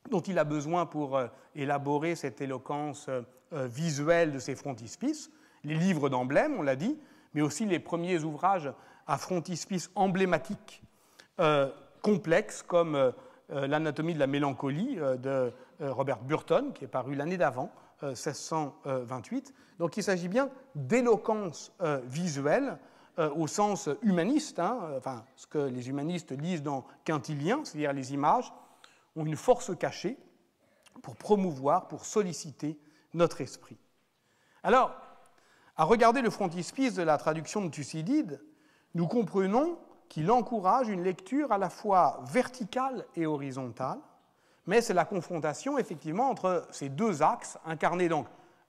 [SPEAKER 1] dont il a besoin pour euh, élaborer cette éloquence visuelle de ses frontispices, les livres d'emblème, on l'a dit, mais aussi les premiers ouvrages à frontispice emblématiques, complexes comme euh, l'anatomie de la mélancolie euh, de euh, Robert Burton, qui est paru l'année d'avant, 1628. Donc il s'agit bien d'éloquence visuelle au sens humaniste, hein, enfin ce que les humanistes lisent dans Quintilien, c'est-à-dire les images, ont une force cachée pour promouvoir, pour solliciter notre esprit. Alors, à regarder le frontispice de la traduction de Thucydide, nous comprenons qui encourage une lecture à la fois verticale et horizontale, mais c'est la confrontation effectivement entre ces deux axes, incarnés donc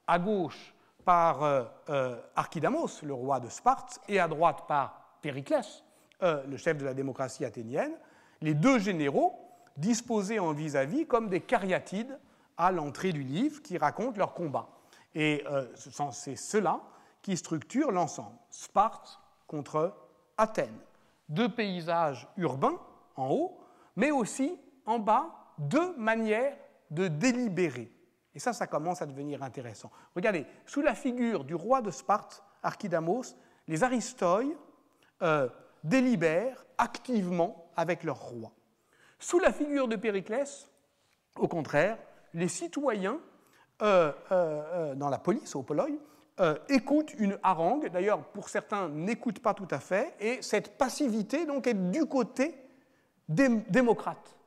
[SPEAKER 1] à gauche par euh, euh, Archidamos, le roi de Sparte, et à droite par Périclès, euh, le chef de la démocratie athénienne, les deux généraux disposés en vis-à-vis comme des cariatides à l'entrée du livre qui racontent leur combat. Et c'est cela qui structure l'ensemble, Sparte contre Athènes de paysages urbains en haut, mais aussi en bas deux manières de délibérer. Et ça, ça commence à devenir intéressant. Regardez, sous la figure du roi de Sparte, Archidamos, les Aristoïs euh, délibèrent activement avec leur roi. Sous la figure de Périclès, au contraire, les citoyens, euh, euh, dans la police au Pologne, euh, écoute une harangue, d'ailleurs pour certains n'écoutent pas tout à fait, et cette passivité donc est du côté des démocrates.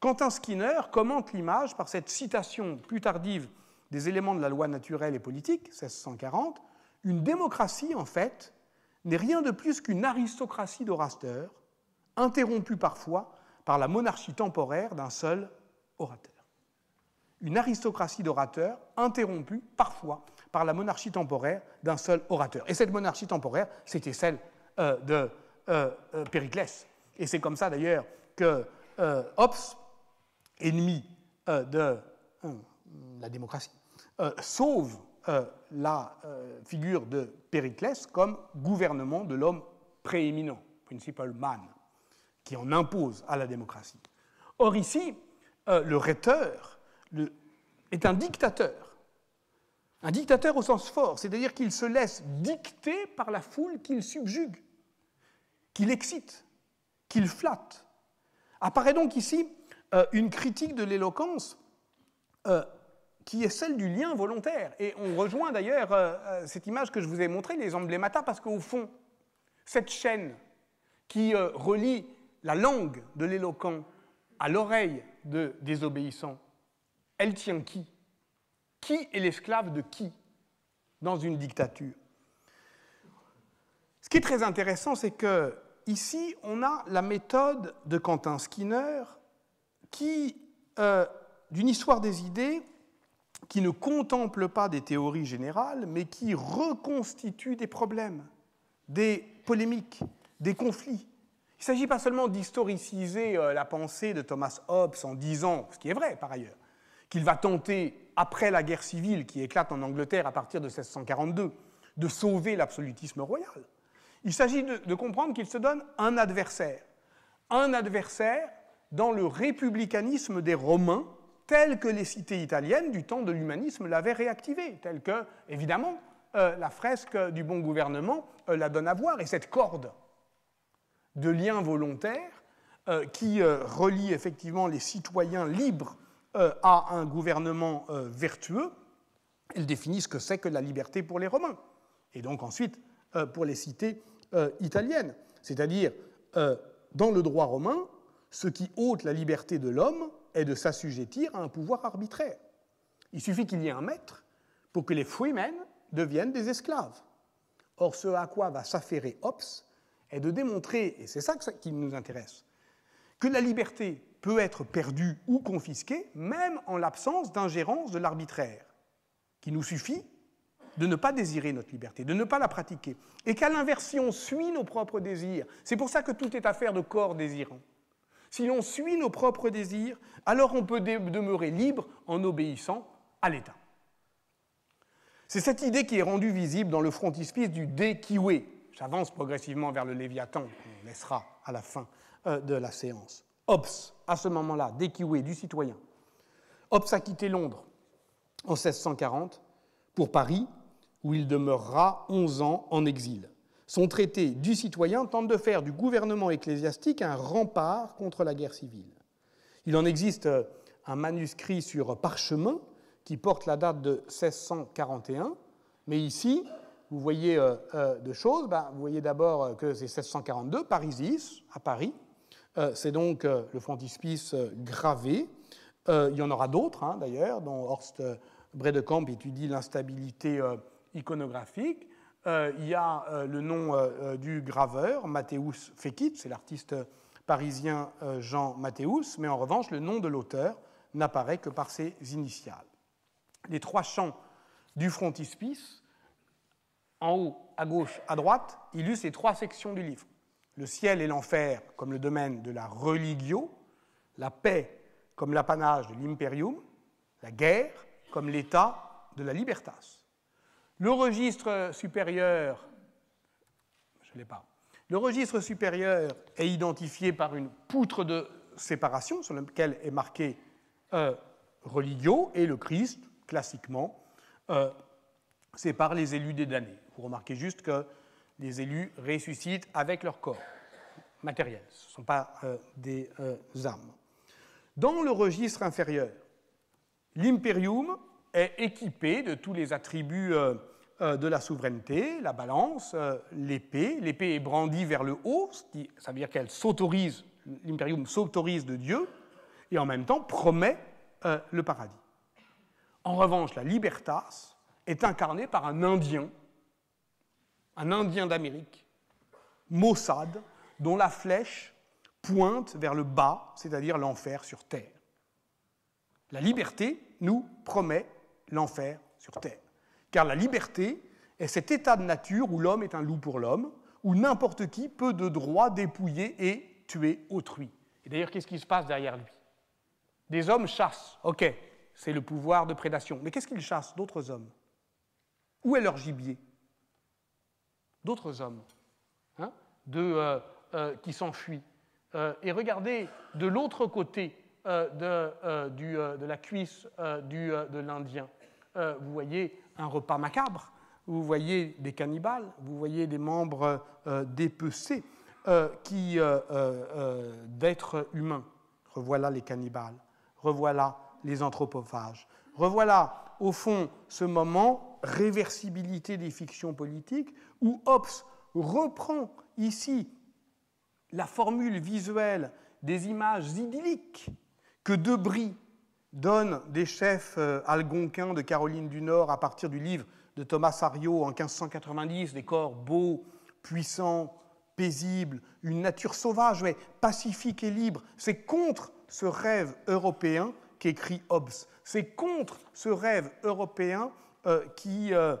[SPEAKER 1] Quentin Skinner commente l'image par cette citation plus tardive des éléments de la loi naturelle et politique, 1640, une démocratie en fait n'est rien de plus qu'une aristocratie d'orateurs, interrompue parfois par la monarchie temporaire d'un seul orateur. Une aristocratie d'orateurs interrompue parfois par la monarchie temporaire d'un seul orateur. Et cette monarchie temporaire, c'était celle euh, de euh, euh, Périclès. Et c'est comme ça d'ailleurs que euh, Hobbes, ennemi de la démocratie, sauve la figure de Périclès comme gouvernement de l'homme prééminent, principal man, qui en impose à la démocratie. Or ici, le rhéteur est un dictateur un dictateur au sens fort, c'est-à-dire qu'il se laisse dicter par la foule qu'il subjugue, qu'il excite, qu'il flatte. Apparaît donc ici euh, une critique de l'éloquence euh, qui est celle du lien volontaire. Et on rejoint d'ailleurs euh, cette image que je vous ai montrée, les emblémata, parce qu'au fond, cette chaîne qui relie la langue de l'éloquent à l'oreille de désobéissant, elle tient qui qui est l'esclave de qui dans une dictature Ce qui est très intéressant, c'est que ici, on a la méthode de Quentin Skinner qui, euh, d'une histoire des idées, qui ne contemple pas des théories générales, mais qui reconstitue des problèmes, des polémiques, des conflits. Il ne s'agit pas seulement d'historiciser euh, la pensée de Thomas Hobbes en disant, ce qui est vrai par ailleurs, qu'il va tenter après la guerre civile qui éclate en Angleterre à partir de 1642, de sauver l'absolutisme royal. Il s'agit de, comprendre qu'il se donne un adversaire, un adversaire dans le républicanisme des Romains, tel que les cités italiennes du temps de l'humanisme l'avaient réactivé, tel que, évidemment, euh, la fresque du bon gouvernement euh, la donne à voir, et cette corde de liens volontaires euh, qui relie effectivement les citoyens libres à euh, un gouvernement euh, vertueux, elle définit ce que c'est que la liberté pour les Romains, et donc ensuite euh, pour les cités italiennes. C'est-à-dire, dans le droit romain, ce qui ôte la liberté de l'homme est de s'assujettir à un pouvoir arbitraire. Il suffit qu'il y ait un maître pour que les freemen deviennent des esclaves. Or, ce à quoi va s'affairer Hobbes est de démontrer, et c'est ça qui nous intéresse, que la liberté peut être perdu ou confisqué, même en l'absence d'ingérence de l'arbitraire, qui nous suffit de ne pas désirer notre liberté, de ne pas la pratiquer, et qu'à l'inverse, si on suit nos propres désirs. C'est pour ça que tout est affaire de corps désirant. Si l'on suit nos propres désirs, alors on peut demeurer libre en obéissant à l'État. C'est cette idée qui est rendue visible dans le frontispice du De J'avance progressivement vers le Léviathan, qu'on laissera à la fin euh, de la séance. Hobbes, à ce moment-là, des du citoyen. Hobbes a quitté Londres en 1640 pour Paris, où il demeurera 11 ans en exil. Son traité du citoyen tente de faire du gouvernement ecclésiastique un rempart contre la guerre civile. Il en existe euh, un manuscrit sur parchemin qui porte la date de 1641, mais ici, vous voyez euh, euh, deux choses. Ben, vous voyez d'abord que c'est 1642, Parisis, à Paris, euh, c'est donc euh, le frontispice euh, gravé. il y en aura d'autres, hein, d'ailleurs, dont Horst Bredekamp étudie l'instabilité iconographique. il y a le nom du graveur, Matthäus Fekit, c'est l'artiste parisien Jean Matthäus, mais en revanche, le nom de l'auteur n'apparaît que par ses initiales. Les trois champs du frontispice, en haut, à gauche, à droite, illustrent ces trois sections du livre le ciel et l'enfer comme le domaine de la religio, la paix comme l'apanage de l'imperium, la guerre comme l'état de la libertas. Le registre supérieur, je l'ai pas. Le registre supérieur est identifié par une poutre de séparation sur laquelle est marqué euh, religio et le Christ, classiquement, euh, sépare les élus des damnés. Vous remarquez juste que les élus ressuscitent avec leur corps matériel, ce ne sont pas euh, des âmes. Euh, Dans le registre inférieur, l'imperium est équipé de tous les attributs euh, de la souveraineté, la balance, l'épée. L'épée est brandie vers le haut, ça veut dire qu'elle s'autorise, l'imperium s'autorise de Dieu, et en même temps promet le paradis. En revanche, la libertas est incarnée par un Indien un Indien d'Amérique, Mossad, dont la flèche pointe vers le bas, c'est-à-dire l'enfer sur terre. La liberté nous promet l'enfer sur terre. Car la liberté est cet état de nature où l'homme est un loup pour l'homme, où n'importe qui peut de droit dépouiller et tuer autrui. Et d'ailleurs, qu'est-ce qui se passe derrière lui Des hommes chassent, ok, c'est le pouvoir de prédation. Mais qu'est-ce qu'ils chassent D'autres hommes. Où est leur gibier d'autres hommes hein, euh, euh, qui s'enfuient. Euh, et regardez de l'autre côté de, la cuisse de l'Indien. vous voyez un repas macabre, vous voyez des cannibales, vous voyez des membres dépecés qui, d'êtres humains. Revoilà les cannibales, revoilà les anthropophages, revoilà au fond ce moment réversibilité des fictions politiques où Hobbes reprend ici la formule visuelle des images idylliques que Debris donne des chefs euh, algonquins de Caroline du Nord à partir du livre de Thomas Ariot en 1590, des corps beaux, puissants, paisibles, une nature sauvage, mais pacifique et libre. C'est contre ce rêve européen qu'écrit Hobbes. C'est contre ce rêve européen euh, qui euh,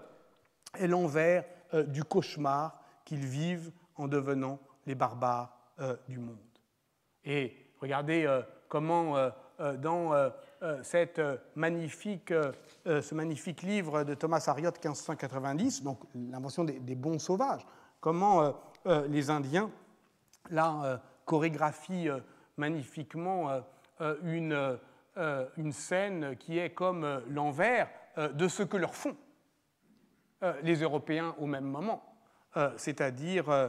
[SPEAKER 1] est l'envers euh, du cauchemar qu'ils vivent en devenant les barbares du monde. Et regardez comment dans cette magnifique, ce magnifique livre de Thomas Harriot 1590, donc l'invention des, bons sauvages, comment les Indiens, là, chorégraphient magnifiquement une euh, une scène qui est comme euh, l'envers euh, de ce que leur font les Européens au même moment, c'est-à-dire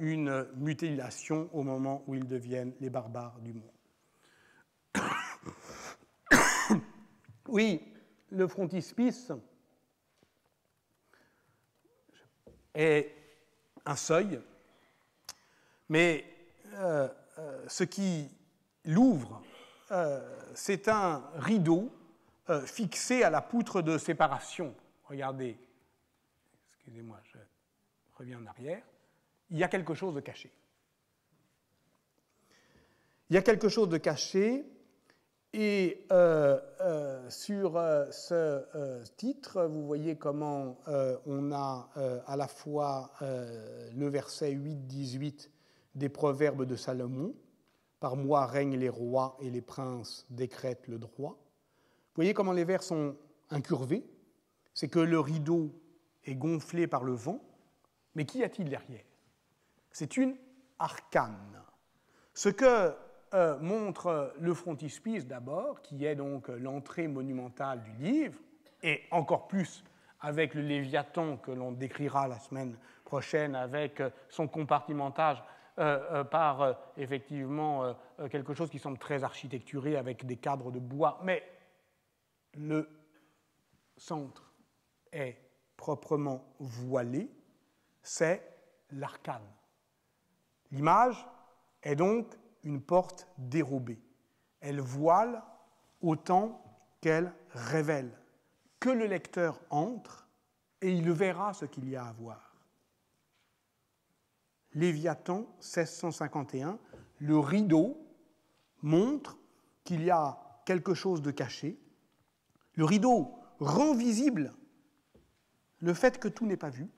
[SPEAKER 1] une mutilation au moment où ils deviennent les barbares du monde. <coughs> oui, le frontispice est un seuil, mais ce qui l'ouvre euh, c'est un rideau euh, fixé à la poutre de séparation. Regardez, excusez-moi, je reviens en arrière. Il y a quelque chose de caché. Il y a quelque chose de caché, et euh, sur ce titre, vous voyez comment on a à la fois le verset 8-18 des Proverbes de Salomon, par moi règnent les rois et les princes décrètent le droit. Vous voyez comment les vers sont incurvés C'est que le rideau est gonflé par le vent, mais qu'y a-t-il derrière C'est une arcane. Ce que euh, montre le frontispice d'abord, qui est donc l'entrée monumentale du livre, et encore plus avec le Léviathan que l'on décrira la semaine prochaine avec son compartimentage euh, euh, par euh, effectivement quelque chose qui semble très architecturé avec des cadres de bois, mais le centre est proprement voilé, c'est l'arcane. L'image est donc une porte dérobée. Elle voile autant qu'elle révèle. Que le lecteur entre et il verra ce qu'il y a à voir. Léviathan 1651, le rideau montre qu'il y a quelque chose de caché. Le rideau rend visible le fait que tout n'est pas vu.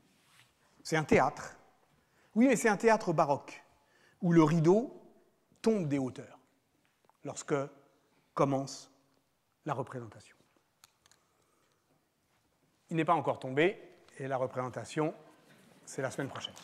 [SPEAKER 1] C'est un théâtre. Oui, mais c'est un théâtre baroque, où le rideau tombe des hauteurs lorsque commence la représentation. Il n'est pas encore tombé, et la représentation, c'est la semaine prochaine.